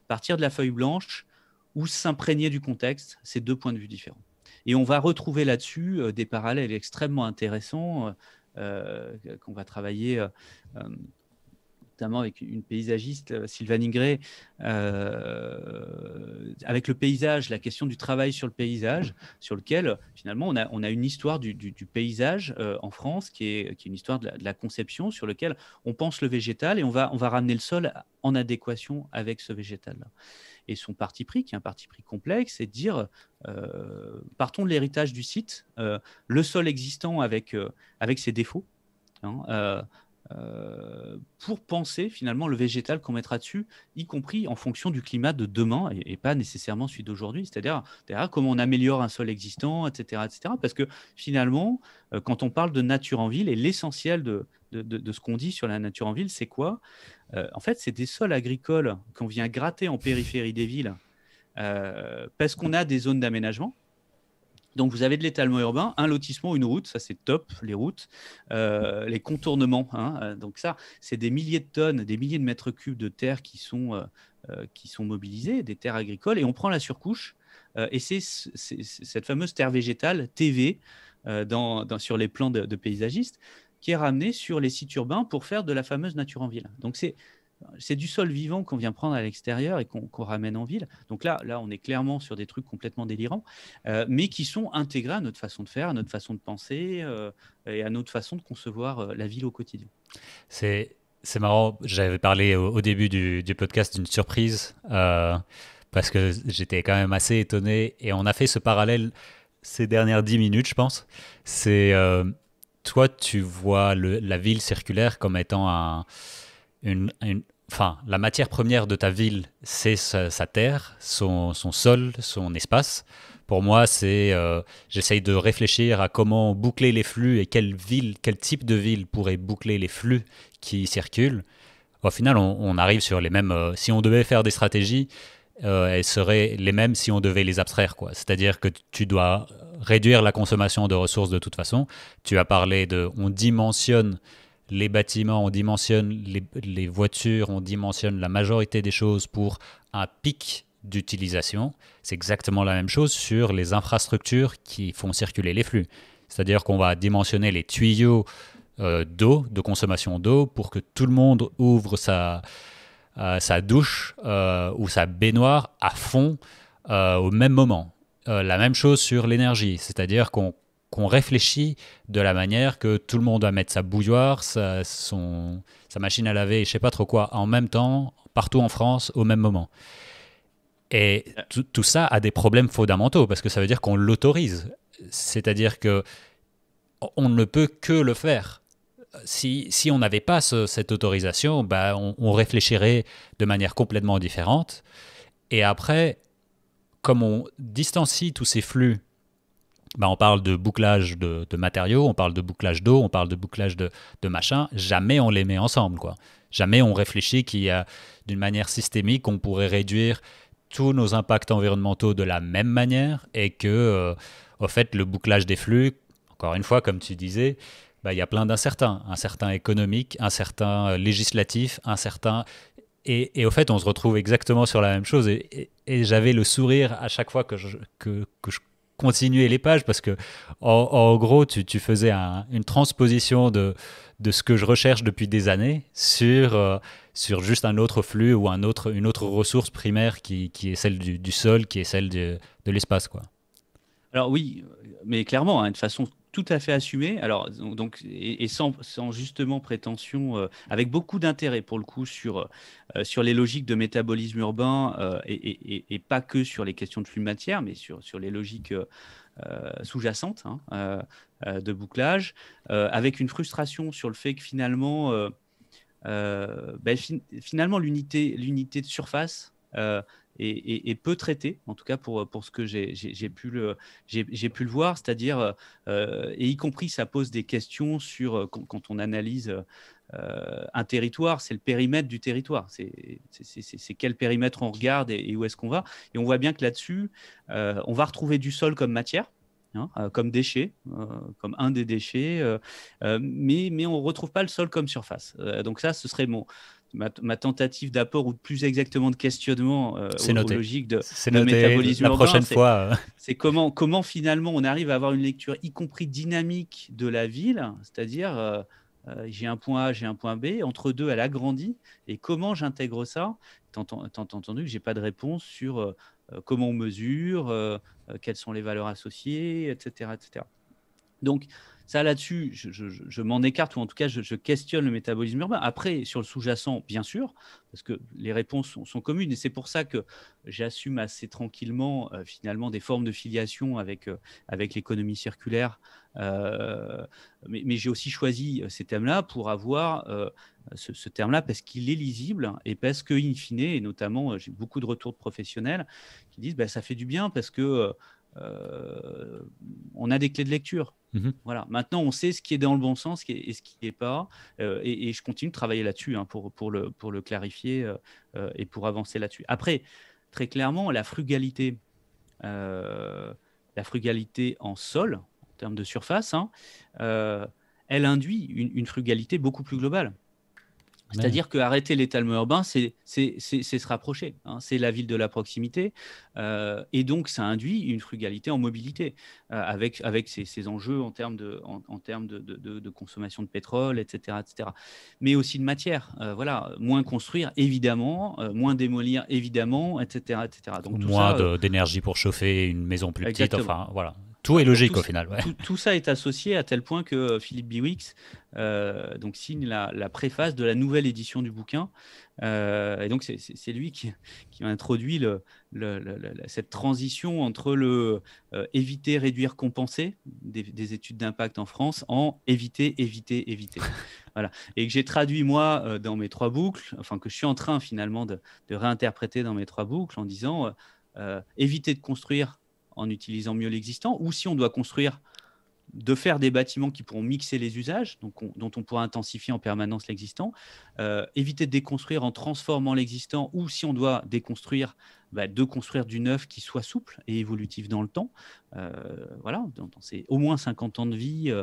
partir de la feuille blanche ou s'imprégner du contexte, c'est deux points de vue différents. Et on va retrouver là-dessus des parallèles extrêmement intéressants qu'on va travailler notamment avec une paysagiste, euh, Sylvain Ingré, euh, avec le paysage, la question du travail sur le paysage, sur lequel finalement on a, on a une histoire du, du, paysage euh, en France qui est, qui est une histoire de la, conception, sur lequel on pense le végétal et on va, on va ramener le sol en adéquation avec ce végétal-là. Et son parti pris, qui est un parti pris complexe, c'est de dire partons de l'héritage du site, le sol existant avec, avec ses défauts. Hein, euh, pour penser finalement le végétal qu'on mettra dessus, y compris en fonction du climat de demain et, pas nécessairement celui d'aujourd'hui, c'est-à-dire comment on améliore un sol existant, etc. etc. parce que finalement, euh, quand on parle de nature en ville, et l'essentiel de, ce qu'on dit sur la nature en ville, c'est quoi euh, En fait, c'est des sols agricoles qu'on vient gratter en périphérie des villes parce qu'on a des zones d'aménagement, donc vous avez de l'étalement urbain, un lotissement, une route, ça c'est top, les routes, euh, les contournements. Hein. Euh, donc ça, c'est des milliers de tonnes, des milliers de mètres cubes de terre qui sont, euh, qui sont mobilisées, des terres agricoles, et on prend la surcouche. et c'est cette fameuse terre végétale, TV, dans, sur les plans de, de paysagistes, qui est ramenée sur les sites urbains pour faire de la fameuse nature en ville. Donc c'est c'est du sol vivant qu'on vient prendre à l'extérieur et qu'on ramène en ville. Donc là, là, on est clairement sur des trucs complètement délirants, euh, mais qui sont intégrés à notre façon de faire, à notre façon de penser euh, et à notre façon de concevoir euh, la ville au quotidien. C'est marrant, j'avais parlé au, début du, du podcast d'une surprise, parce que j'étais quand même assez étonné, et on a fait ce parallèle ces dernières dix minutes, je pense. C'est, toi, tu vois le, la ville circulaire comme étant un une, la matière première de ta ville, c'est sa, terre, son, sol, son espace. Pour moi, c'est, euh, j'essaye de réfléchir à comment boucler les flux et quelle ville, quel type de ville pourrait boucler les flux qui circulent. Au final, on, arrive sur les mêmes. Euh, si on devait faire des stratégies, euh, elles seraient les mêmes si on devait les abstraire, C'est-à-dire que tu dois réduire la consommation de ressources de toute façon. Tu as parlé de, on dimensionne les bâtiments, on dimensionne les, voitures, on dimensionne la majorité des choses pour un pic d'utilisation. C'est exactement la même chose sur les infrastructures qui font circuler les flux. C'est-à-dire qu'on va dimensionner les tuyaux euh, d'eau, de consommation d'eau, pour que tout le monde ouvre sa, euh, douche euh, ou sa baignoire à fond au même moment. la même chose sur l'énergie, c'est-à-dire qu'on qu'on réfléchit de la manière que tout le monde va mettre sa bouilloire, sa, machine à laver, je sais pas trop quoi, en même temps, partout en France, au même moment. Et tout, ça a des problèmes fondamentaux parce que ça veut dire qu'on l'autorise, c'est-à-dire que on ne peut que le faire. Si, on n'avait pas cette autorisation, bah, on réfléchirait de manière complètement différente. Et après, comme on distancie tous ces flux bah, on parle de bouclage de, matériaux, on parle de bouclage d'eau, on parle de bouclage de, de machin. Jamais on les met ensemble, quoi. Jamais on réfléchit qu'il y a d'une manière systémique, on pourrait réduire tous nos impacts environnementaux de la même manière et que, euh, au fait, le bouclage des flux, encore une fois, comme tu disais, bah, il y a plein d'incertains. Un certain économique, un certain euh, législatif, un certain. Et, au fait, on se retrouve exactement sur la même chose. Et, j'avais le sourire à chaque fois que je, que, que je continuer les pages parce que en, gros tu, faisais une transposition de, de ce que je recherche depuis des années sur, euh, sur juste un autre flux ou un autre, une autre ressource primaire qui, est celle du, sol, qui est celle de, l'espace. quoi. Alors oui, mais clairement, hein, de façon tout à fait assumé. Alors, donc, et, sans, sans, justement prétention, euh, avec beaucoup d'intérêt pour le coup sur, euh, sur les logiques de métabolisme urbain euh, et, pas que sur les questions de flux de matière, mais sur, les logiques sous-jacentes hein, de bouclage, avec une frustration sur le fait que finalement, ben, finalement l'unité, l'unité de surface, et, peu traité, en tout cas pour, pour ce que j'ai pu, le, pu le voir, c'est-à-dire, euh, et y compris ça pose des questions sur euh, quand, on analyse euh, un territoire, c'est le périmètre du territoire, c'est quel périmètre on regarde et, où est-ce qu'on va. Et on voit bien que là-dessus, on va retrouver du sol comme matière. Hein, comme déchet, comme un des déchets, mais, mais on ne retrouve pas le sol comme surface. donc ça, ce serait mon, ma, tentative d'apport ou plus exactement de questionnement euh, de, métabolisme la prochaine fois. Euh. (laughs) C'est comment, finalement on arrive à avoir une lecture, y compris dynamique de la ville, c'est-à-dire euh, euh, j'ai un point A, j'ai un point B, entre deux, elle a grandi, et comment j'intègre ça Tant entendu que j'ai pas de réponse sur comment on mesure, quelles sont les valeurs associées, etc. etc. Donc, ça, là-dessus, je, m'en écarte ou en tout cas, je, questionne le métabolisme urbain. Après, sur le sous-jacent, bien sûr, parce que les réponses sont, communes et c'est pour ça que j'assume assez tranquillement, euh, finalement, des formes de filiation avec, euh, avec l'économie circulaire. Euh, mais, j'ai aussi choisi ces thèmes-là pour avoir ce, terme-là parce qu'il est lisible et parce que, in fine, et notamment, j'ai beaucoup de retours de professionnels qui disent bah, ça fait du bien parce que euh, on a des clés de lecture. Mhm. Voilà. Maintenant, on sait ce qui est dans le bon sens et ce qui n'est pas. Euh, et, je continue de travailler là-dessus hein, pour, le, clarifier euh, et pour avancer là-dessus. Après, très clairement, la frugalité, la frugalité en sol, en termes de surface, hein, elle induit une, frugalité beaucoup plus globale. C'est-à-dire que arrêter l'étalement urbain, c'est se rapprocher. Hein. C'est la ville de la proximité. Euh, et donc, ça induit une frugalité en mobilité, euh, avec, avec ses, enjeux en termes, de, en, de, consommation de pétrole, etc. etc. Mais aussi de matière. Euh, voilà, moins construire, évidemment, moins démolir, évidemment, etc. Donc, moins d'énergie pour chauffer une maison plus petite. Enfin, voilà. Tout est logique au final. Tout, ça est associé à tel point que euh, Philippe Biwix euh, donc signe la, préface de la nouvelle édition du bouquin. Euh, et donc c'est lui qui, qui, a introduit cette transition entre le éviter, réduire, compenser des, études d'impact en France en éviter, éviter, éviter. (laughs) voilà. Et que j'ai traduit moi dans mes trois boucles, enfin que je suis en train finalement de réinterpréter dans mes trois boucles en disant éviter de construire en utilisant mieux l'existant, ou si on doit construire, de faire des bâtiments qui pourront mixer les usages, donc dont on pourra intensifier en permanence l'existant, euh, éviter de déconstruire en transformant l'existant, ou si on doit déconstruire, bah, de construire du neuf qui soit souple et évolutif dans le temps. Euh, voilà, dans, au moins 50 ans de vie, euh,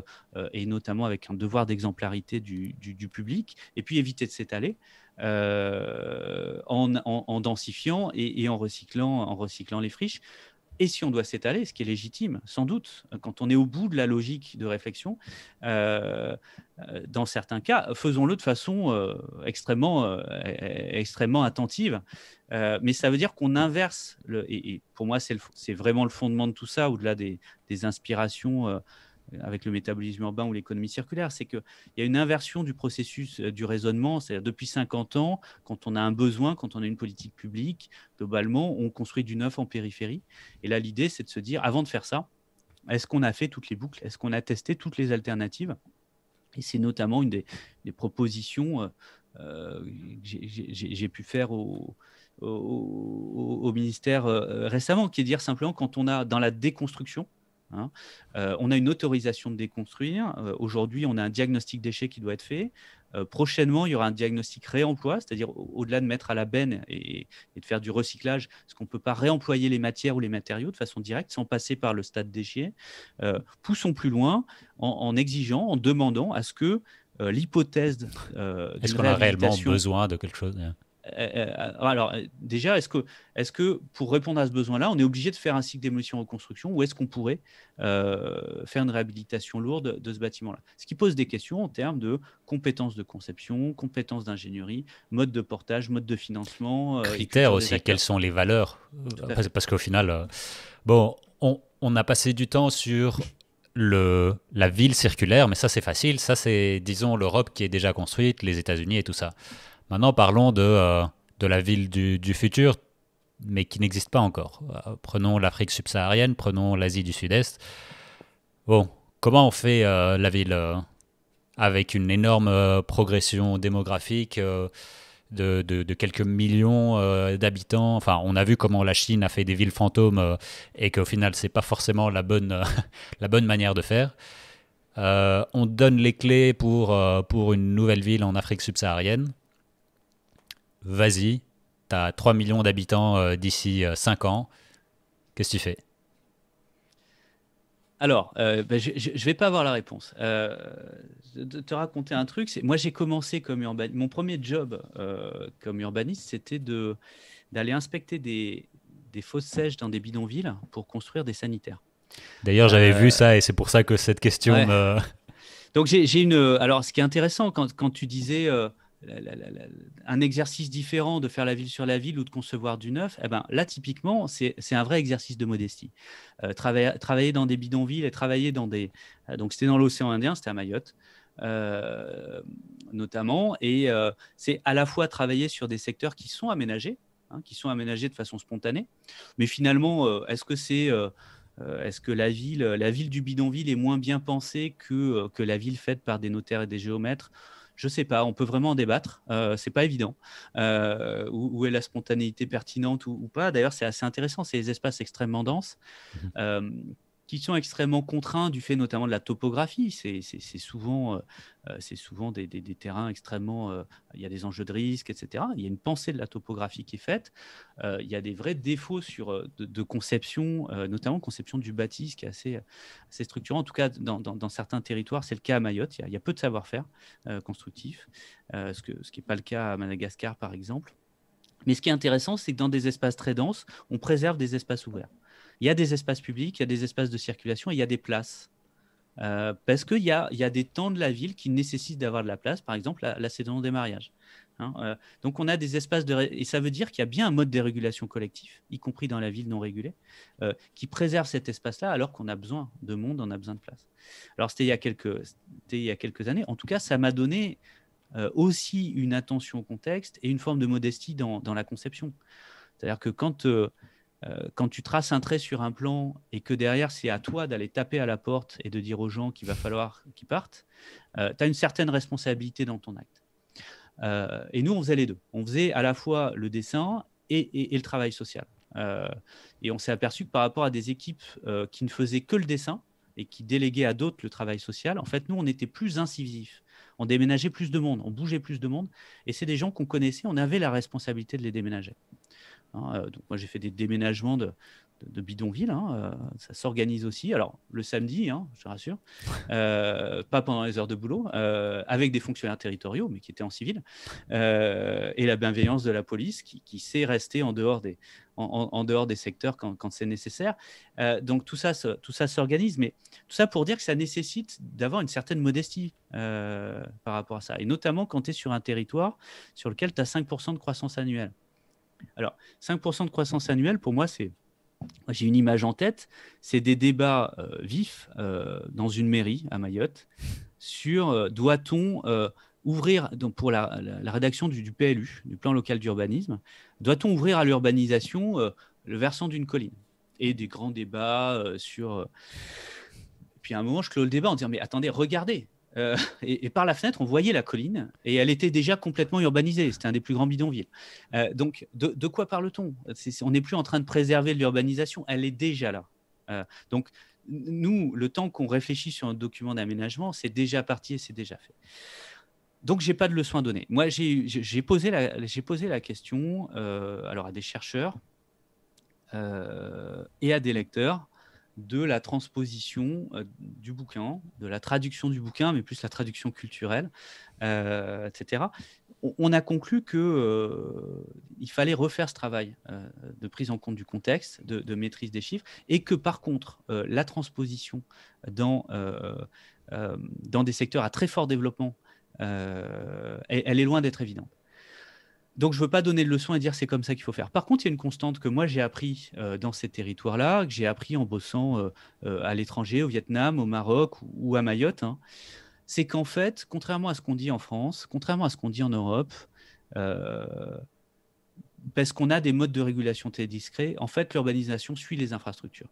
et notamment avec un devoir d'exemplarité du, public, et puis éviter de s'étaler. en, densifiant et, et, en, recyclant, en recyclant les friches. Et si on doit s'étaler, ce qui est légitime, sans doute, quand on est au bout de la logique de réflexion, euh, euh, dans certains cas, faisons-le de façon euh, extrêmement, extrêmement attentive. mais ça veut dire qu'on inverse, le, et, pour moi c'est vraiment le fondement de tout ça, au-delà des, des, inspirations avec le métabolisme urbain ou l'économie circulaire, c'est qu'il y a une inversion du processus euh, du raisonnement. C'est-à-dire depuis 50 ans, quand on a un besoin, quand on a une politique publique, globalement, on construit du neuf en périphérie. Et là, l'idée, c'est de se dire, avant de faire ça, est-ce qu'on a fait toutes les boucles Est-ce qu'on a testé toutes les alternatives Et c'est notamment une des, propositions euh, euh, que j'ai pu faire au, au, ministère récemment, qui est de dire simplement quand on a dans la déconstruction, Hein. Euh, on a une autorisation de déconstruire. Euh, aujourd'hui, on a un diagnostic déchet qui doit être fait. Euh, prochainement, il y aura un diagnostic réemploi, c'est-à-dire au-delà de mettre à la benne et, de faire du recyclage, ce qu'on ne peut pas réemployer les matières ou les matériaux de façon directe sans passer par le stade déchet. poussons plus loin en, en, exigeant, en demandant à ce que l'hypothèse. Est-ce qu'on a réellement besoin de quelque chose hein euh, euh, alors, euh, déjà, est-ce que, est que pour répondre à ce besoin-là, on est obligé de faire un cycle démolition-reconstruction ou est-ce qu'on pourrait faire une réhabilitation lourde de ce bâtiment-là Ce qui pose des questions en termes de compétences de conception, compétences d'ingénierie, mode de portage, mode de financement. Critères aussi, quelles sont les valeurs Parce qu'au final, bon, on, a passé du temps sur la ville circulaire, mais ça c'est facile, ça c'est disons l'Europe qui est déjà construite, les États-Unis et tout ça. Maintenant, parlons de, euh, de la ville du, futur, mais qui n'existe pas encore. Euh, prenons l'Afrique subsaharienne, prenons l'Asie du Sud-Est. Bon, comment on fait euh, la ville avec une énorme progression démographique de, quelques millions d'habitants Enfin, on a vu comment la Chine a fait des villes fantômes et qu'au final, n'est pas forcément la bonne, (laughs) la bonne manière de faire. on donne les clés pour, pour une nouvelle ville en Afrique subsaharienne vas-y, tu as 3 millions d'habitants euh, d'ici 5 euh, ans, qu'est-ce que tu fais alors, euh, ben, je ne vais pas avoir la réponse. Euh, de te raconter un truc, moi j'ai commencé comme urbaniste. Mon premier job comme urbaniste, c'était d'aller inspecter des, des fosses sèches dans des bidonvilles pour construire des sanitaires. D'ailleurs, j'avais vu ça et c'est pour ça que cette question. Donc j'ai une. Alors, ce qui est intéressant quand, quand tu disais un exercice différent de faire la ville sur la ville ou de concevoir du neuf, eh ben, là, typiquement, c'est un vrai exercice de modestie. Euh, travailler, dans des bidonvilles et travailler dans des. Euh, donc, c'était dans l'océan Indien, c'était à Mayotte. Euh, notamment, et c'est à la fois travailler sur des secteurs qui sont aménagés, hein, qui sont aménagés de façon spontanée, mais finalement, est-ce que Est-ce que la ville, la ville du bidonville est moins bien pensée que la ville faite par des notaires et des géomètres je ne sais pas, on peut vraiment en débattre, ce euh, c'est pas évident. Euh, où, est la spontanéité pertinente ou, pas D'ailleurs, c'est assez intéressant, c'est des espaces extrêmement denses. Mmh qui sont extrêmement contraints du fait notamment de la topographie. C'est souvent, euh, euh, c'est souvent des, terrains extrêmement... Euh, il y a des enjeux de risque, etc. Il y a une pensée de la topographie qui est faite. il y a des vrais défauts sur, de, conception, notamment conception du bâti, ce qui est assez, assez structurant. En tout cas, dans, certains territoires, c'est le cas à Mayotte. Il y a, peu de savoir-faire constructif, ce, que, ce qui n'est pas le cas à Madagascar, par exemple. Mais ce qui est intéressant, c'est que dans des espaces très denses, on préserve des espaces ouverts il y a des espaces publics, il y a des espaces de circulation il y a des places. Euh, parce qu'il y, y a, des temps de la ville qui nécessitent d'avoir de la place, par exemple la, la saison des mariages. Hein, euh. donc on a des espaces de... Et ça veut dire qu'il y a bien un mode de régulation collectif, y compris dans la ville non régulée, euh, qui préserve cet espace-là alors qu'on a besoin de monde, on a besoin de place. Alors c'était il, y a quelques, il y a quelques années. En tout cas, ça m'a donné aussi une attention au contexte et une forme de modestie dans, dans la conception. C'est-à-dire que quand euh, quand tu traces un trait sur un plan et que derrière, c'est à toi d'aller taper à la porte et de dire aux gens qu'il va falloir qu'ils partent, euh, tu as une certaine responsabilité dans ton acte. Euh, et nous, on faisait les deux. On faisait à la fois le dessin et, le travail social. et on s'est aperçu que par rapport à des équipes qui ne faisaient que le dessin et qui déléguaient à d'autres le travail social, en fait, nous, on était plus incisifs. On déménageait plus de monde, on bougeait plus de monde. Et c'est des gens qu'on connaissait, on avait la responsabilité de les déménager. Hein, euh, donc moi j'ai fait des déménagements de, bidonville, hein, euh, ça s'organise aussi. Alors le samedi, hein, je te rassure, (laughs) euh, pas pendant les heures de boulot, avec des fonctionnaires territoriaux, mais qui étaient en civil, et la bienveillance de la police qui, qui sait rester en dehors des, en, dehors des secteurs quand, c'est nécessaire. donc tout ça, tout ça s'organise, mais tout ça pour dire que ça nécessite d'avoir une certaine modestie par rapport à ça, et notamment quand tu es sur un territoire sur lequel tu as 5% de croissance annuelle. Alors, 5% de croissance annuelle, pour moi, c'est. J'ai une image en tête, c'est des débats euh, vifs euh, dans une mairie à Mayotte sur euh, doit-on ouvrir, donc pour la, rédaction du, du, PLU, du plan local d'urbanisme, doit-on ouvrir à l'urbanisation le versant d'une colline Et des grands débats sur. Puis à un moment, je clôt le débat en disant Mais attendez, regardez, euh, et, par la fenêtre, on voyait la colline, et elle était déjà complètement urbanisée. C'était un des plus grands bidonvilles. Euh, donc, de, quoi parle-t-on On n'est plus en train de préserver l'urbanisation, elle est déjà là. Euh, donc, nous, le temps qu'on réfléchit sur un document d'aménagement, c'est déjà parti et c'est déjà fait. Donc, j'ai pas de leçons à donner. Moi, j'ai posé, posé, la question alors à des chercheurs et à des lecteurs de la transposition euh, du bouquin, de la traduction du bouquin, mais plus la traduction culturelle, euh, etc. On, a conclu qu'il euh, fallait refaire ce travail de prise en compte du contexte, de, maîtrise des chiffres, et que par contre, la transposition dans, dans des secteurs à très fort développement, elle est loin d'être évidente. Donc, je ne veux pas donner de leçon et dire c'est comme ça qu'il faut faire. Par contre, il y a une constante que moi j'ai appris euh, dans ces territoires-là, que j'ai appris en bossant euh, euh, à l'étranger, au Vietnam, au Maroc ou, à Mayotte. Hein. c'est qu'en fait, contrairement à ce qu'on dit en France, contrairement à ce qu'on dit en Europe, parce qu'on a des modes de régulation très discrets, en fait, l'urbanisation suit les infrastructures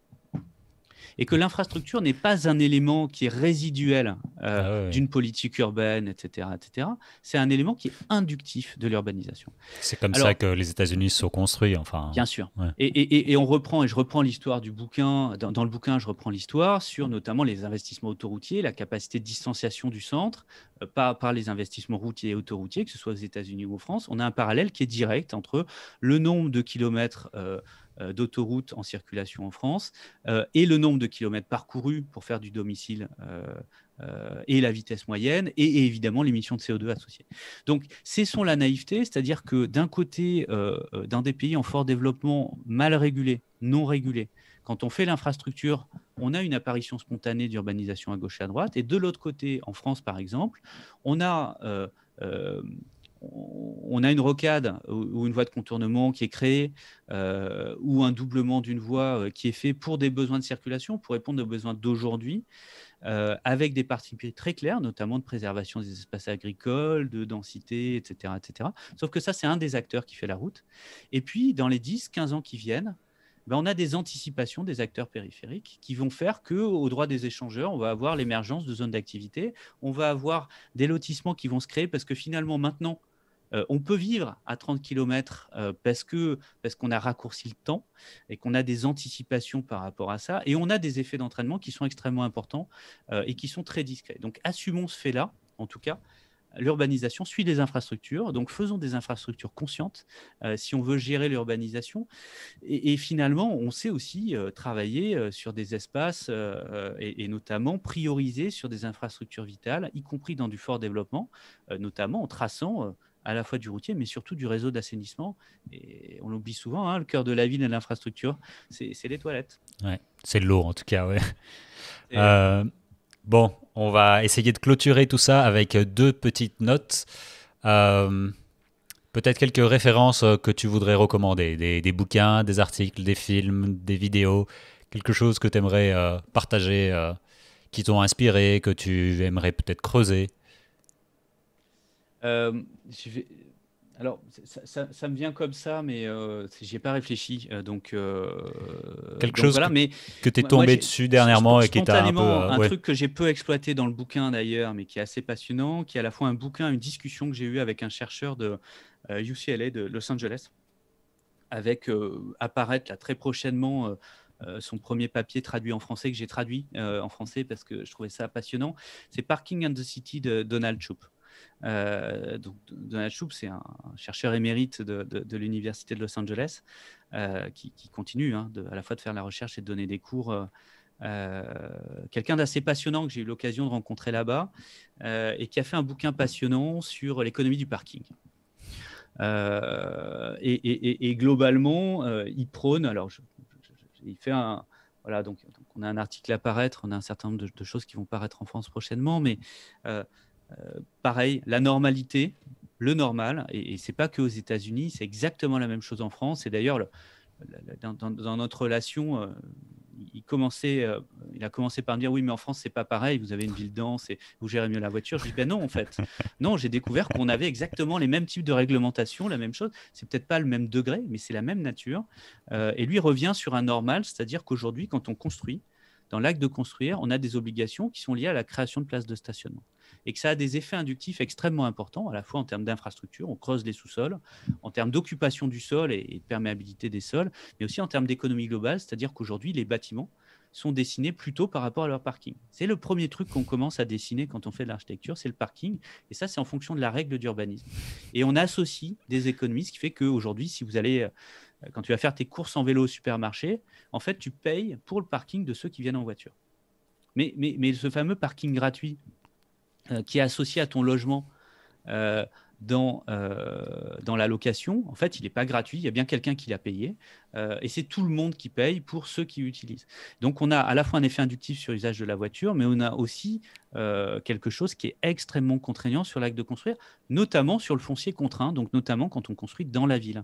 et que l'infrastructure n'est pas un élément qui est résiduel euh, ah d'une politique urbaine, etc. etc. C'est un élément qui est inductif de l'urbanisation. C'est comme ça que les États-Unis sont construits, enfin. Bien sûr. Et, on reprend, et je reprends l'histoire du bouquin, dans, le bouquin, je reprends l'histoire sur notamment les investissements autoroutiers, la capacité de distanciation du centre euh, par, les investissements routiers et autoroutiers, que ce soit aux États-Unis ou en France. On a un parallèle qui est direct entre le nombre de kilomètres. Euh, euh, d'autoroutes en circulation en France euh, et le nombre de kilomètres parcourus pour faire du domicile euh, et la vitesse moyenne et, évidemment l'émission de CO2 associée. Donc cessons la naïveté, c'est-à-dire que d'un côté, dans des pays en fort développement mal régulés, non régulés, quand on fait l'infrastructure, on a une apparition spontanée d'urbanisation à gauche et à droite. Et de l'autre côté, en France par exemple, on a on a une rocade ou une voie de contournement qui est créée euh, ou un doublement d'une voie euh, qui est fait pour des besoins de circulation, pour répondre aux besoins d'aujourd'hui, euh, avec des parties très claires, notamment de préservation des espaces agricoles, de densité, etc. etc. Sauf que ça, c'est un des acteurs qui fait la route. Et puis, dans les 10-15 ans qui viennent, ben, on a des anticipations des acteurs périphériques qui vont faire que, au droit des échangeurs, on va avoir l'émergence de zones d'activité, on va avoir des lotissements qui vont se créer parce que finalement, maintenant, euh, on peut vivre à 30 km euh, parce que parce qu'on a raccourci le temps et qu'on a des anticipations par rapport à ça. Et on a des effets d'entraînement qui sont extrêmement importants euh, et qui sont très discrets. Donc assumons ce fait-là, en tout cas. L'urbanisation suit les infrastructures, donc faisons des infrastructures conscientes si on veut gérer l'urbanisation. Et, finalement, on sait aussi travailler sur des espaces et, notamment prioriser sur des infrastructures vitales, y compris dans du fort développement, notamment en traçant à la fois du routier, mais surtout du réseau d'assainissement. Et on l'oublie souvent, hein, le cœur de la ville et de l'infrastructure, c'est les toilettes. c'est l'eau en tout cas, ouais. Euh, bon, on va essayer de clôturer tout ça avec deux petites notes. Euh, peut-être quelques références euh, que tu voudrais recommander, des, bouquins, des articles, des films, des vidéos, quelque chose que tu aimerais partager, qui t'ont inspiré, que tu aimerais peut-être creuser. Euh, vais... Alors, ça, me vient comme ça, mais euh, j'y pas réfléchi. Euh, donc, euh, quelque chose que, mais, tu es tombé dessus dernièrement et qui est un un truc que j'ai peu exploité dans le bouquin d'ailleurs, mais qui est assez passionnant, qui est à la fois un bouquin, une discussion que j'ai eue avec un chercheur de UCLA de Los Angeles, avec apparaître très prochainement. son premier papier traduit en français que j'ai traduit en français parce que je trouvais ça passionnant. C'est Parking and the City de Donald Choup. Euh, donc, Donald Shoup, c'est un chercheur émérite de, l'Université de Los Angeles euh, qui, continue hein, à la fois de faire la recherche et de donner des cours. Euh, quelqu'un d'assez passionnant que j'ai eu l'occasion de rencontrer là-bas et qui a fait un bouquin passionnant sur l'économie du parking. Et, globalement, il prône, alors il fait un, voilà, donc, on a un article à paraître, on a un certain nombre de, choses qui vont paraître en France prochainement, mais pareil, la normalité, le normal, et, c'est pas que aux États-Unis, c'est exactement la même chose en France. Et d'ailleurs, dans, notre relation, euh, il, commençait, euh, il a commencé par dire oui, mais en France, c'est pas pareil. Vous avez une ville dense et vous gérez mieux la voiture. Je dis ben non, en fait, non. J'ai découvert qu'on avait exactement les mêmes types de réglementations, la même chose. C'est peut-être pas le même degré, mais c'est la même nature. Euh, et lui revient sur un normal, c'est-à-dire qu'aujourd'hui, quand on construit, dans l'acte de construire, on a des obligations qui sont liées à la création de places de stationnement. Et que ça a des effets inductifs extrêmement importants, à la fois en termes d'infrastructure, on creuse les sous-sols, en termes d'occupation du sol et de perméabilité des sols, mais aussi en termes d'économie globale, c'est-à-dire qu'aujourd'hui, les bâtiments sont dessinés plutôt par rapport à leur parking. C'est le premier truc qu'on commence à dessiner quand on fait de l'architecture, c'est le parking. Et ça, c'est en fonction de la règle d'urbanisme. Et on associe des économies, ce qui fait qu'aujourd'hui, si vous allez euh, quand tu vas faire tes courses en vélo au supermarché, en fait, tu payes pour le parking de ceux qui viennent en voiture. Mais, mais, mais ce fameux parking gratuit euh, qui est associé à ton logement euh, dans, euh, dans la location, en fait, il n'est pas gratuit, il y a bien quelqu'un qui l'a payé, et c'est tout le monde qui paye pour ceux qui l'utilisent. Donc on a à la fois un effet inductif sur l'usage de la voiture, mais on a aussi quelque chose qui est extrêmement contraignant sur l'acte de construire, notamment sur le foncier contraint, donc notamment quand on construit dans la ville.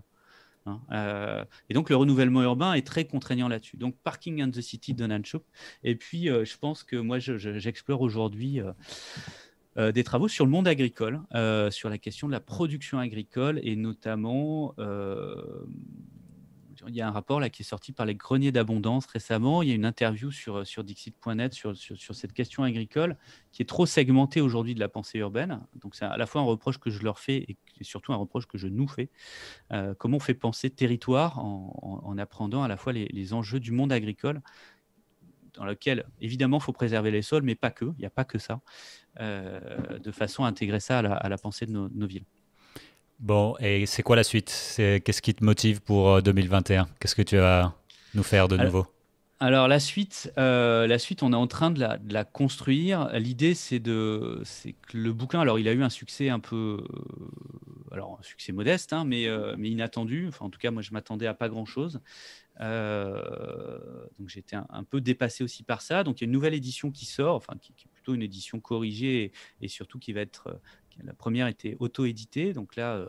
Hein, euh, et donc le renouvellement urbain est très contraignant là-dessus. Donc Parking and the City, Donald Trump. Et puis euh, je pense que moi j'explore aujourd'hui euh, des travaux sur le monde agricole, sur la question de la production agricole et notamment il y a un rapport là qui est sorti par les greniers d'abondance récemment. Il y a une interview sur, euh, sur Dixit.net sur, sur, cette question agricole qui est trop segmentée aujourd'hui de la pensée urbaine. Donc, c'est à la fois un reproche que je leur fais et, surtout un reproche que je nous fais. Euh, comment on fait penser territoire en, apprenant à la fois les, enjeux du monde agricole dans lequel, évidemment, il faut préserver les sols, mais pas que, il n'y a pas que ça, euh, de façon à intégrer ça à la, pensée de nos villes. Bon, et c'est quoi la suite Qu'est-ce qui te motive pour 2021 euh, Qu'est-ce que tu vas nous faire de nouveau alors, la suite, euh, la suite, on est en train de la, construire. L'idée, c'est de, que le bouquin, alors il a eu un succès un peu, euh, alors un succès modeste, hein, mais, mais inattendu. Enfin, en tout cas, moi, je m'attendais à pas grand chose. donc j'étais un, peu dépassé aussi par ça. Donc il y a une nouvelle édition qui sort, enfin qui, est plutôt une édition corrigée et surtout qui va être la première était auto-éditée, donc là, euh,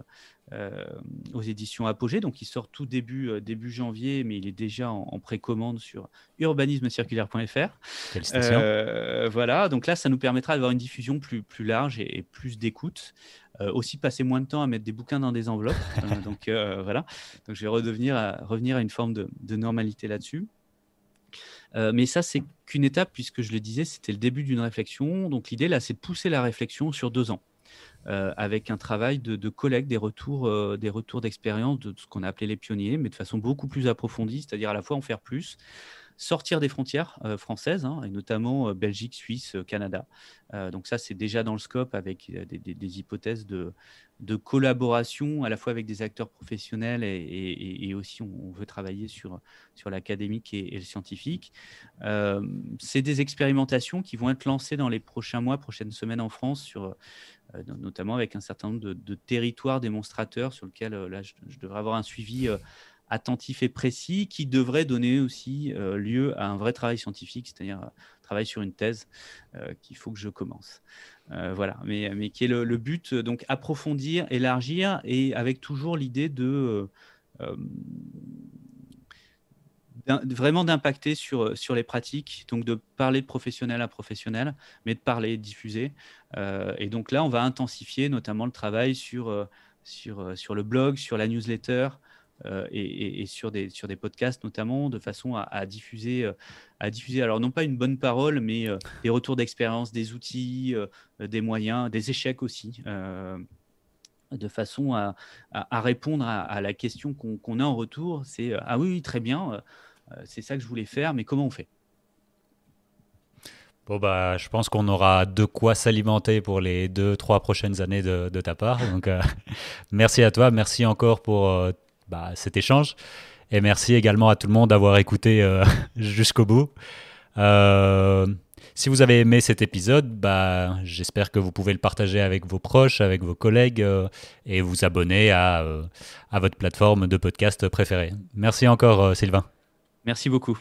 euh, aux éditions Apogée, donc il sort tout début, euh, début janvier, mais il est déjà en, précommande sur urbanismecirculaire.fr. Quelle Voilà, donc là, ça nous permettra d'avoir une diffusion plus, plus large et, plus d'écoute. aussi passer moins de temps à mettre des bouquins dans des enveloppes. (laughs) donc voilà, donc je vais redevenir à, revenir à une forme de, normalité là-dessus. mais ça, c'est qu'une étape, puisque je le disais, c'était le début d'une réflexion. Donc l'idée, là, c'est de pousser la réflexion sur deux ans. Euh, avec un travail de, de collecte des retours, euh, des retours d'expérience de, de ce qu'on a appelé les pionniers, mais de façon beaucoup plus approfondie, c'est-à-dire à la fois en faire plus, sortir des frontières euh, françaises, hein, et notamment euh, Belgique, Suisse, euh, Canada. donc ça, c'est déjà dans le scope avec des, hypothèses de, de, collaboration à la fois avec des acteurs professionnels et, aussi on, veut travailler sur, sur l'académique et, le scientifique. c'est des expérimentations qui vont être lancées dans les prochains mois, prochaines semaines en France sur notamment avec un certain nombre de, territoires démonstrateurs sur lesquels là, je, je, devrais avoir un suivi attentif et précis qui devrait donner aussi euh, lieu à un vrai travail scientifique, c'est-à-dire un euh, travail sur une thèse euh, qu'il faut que je commence. voilà, mais, mais qui est le, but, donc approfondir, élargir et avec toujours l'idée de vraiment d'impacter sur, sur les pratiques, donc de parler de professionnel à professionnel, mais de parler, diffuser. et donc là, on va intensifier notamment le travail sur, sur, sur le blog, sur la newsletter, euh, et, sur, des, sur des podcasts notamment, de façon à, diffuser, euh, à diffuser, alors non pas une bonne parole, mais euh, des retours d'expérience, des outils, des moyens, des échecs aussi, de façon à, à, répondre à, la question qu'on a en retour, c'est ah oui, très bien, c'est ça que je voulais faire, mais comment on fait Bon bah, je pense qu'on aura de quoi s'alimenter pour les deux, trois prochaines années de, de ta part. Donc, (laughs) merci à toi, merci encore pour bah, cet échange. Et merci également à tout le monde d'avoir écouté euh, (laughs) jusqu'au bout. Euh, si vous avez aimé cet épisode, bah, j'espère que vous pouvez le partager avec vos proches, avec vos collègues euh, et vous abonner à, à, votre plateforme de podcast préférée. Merci encore, Sylvain. Merci beaucoup.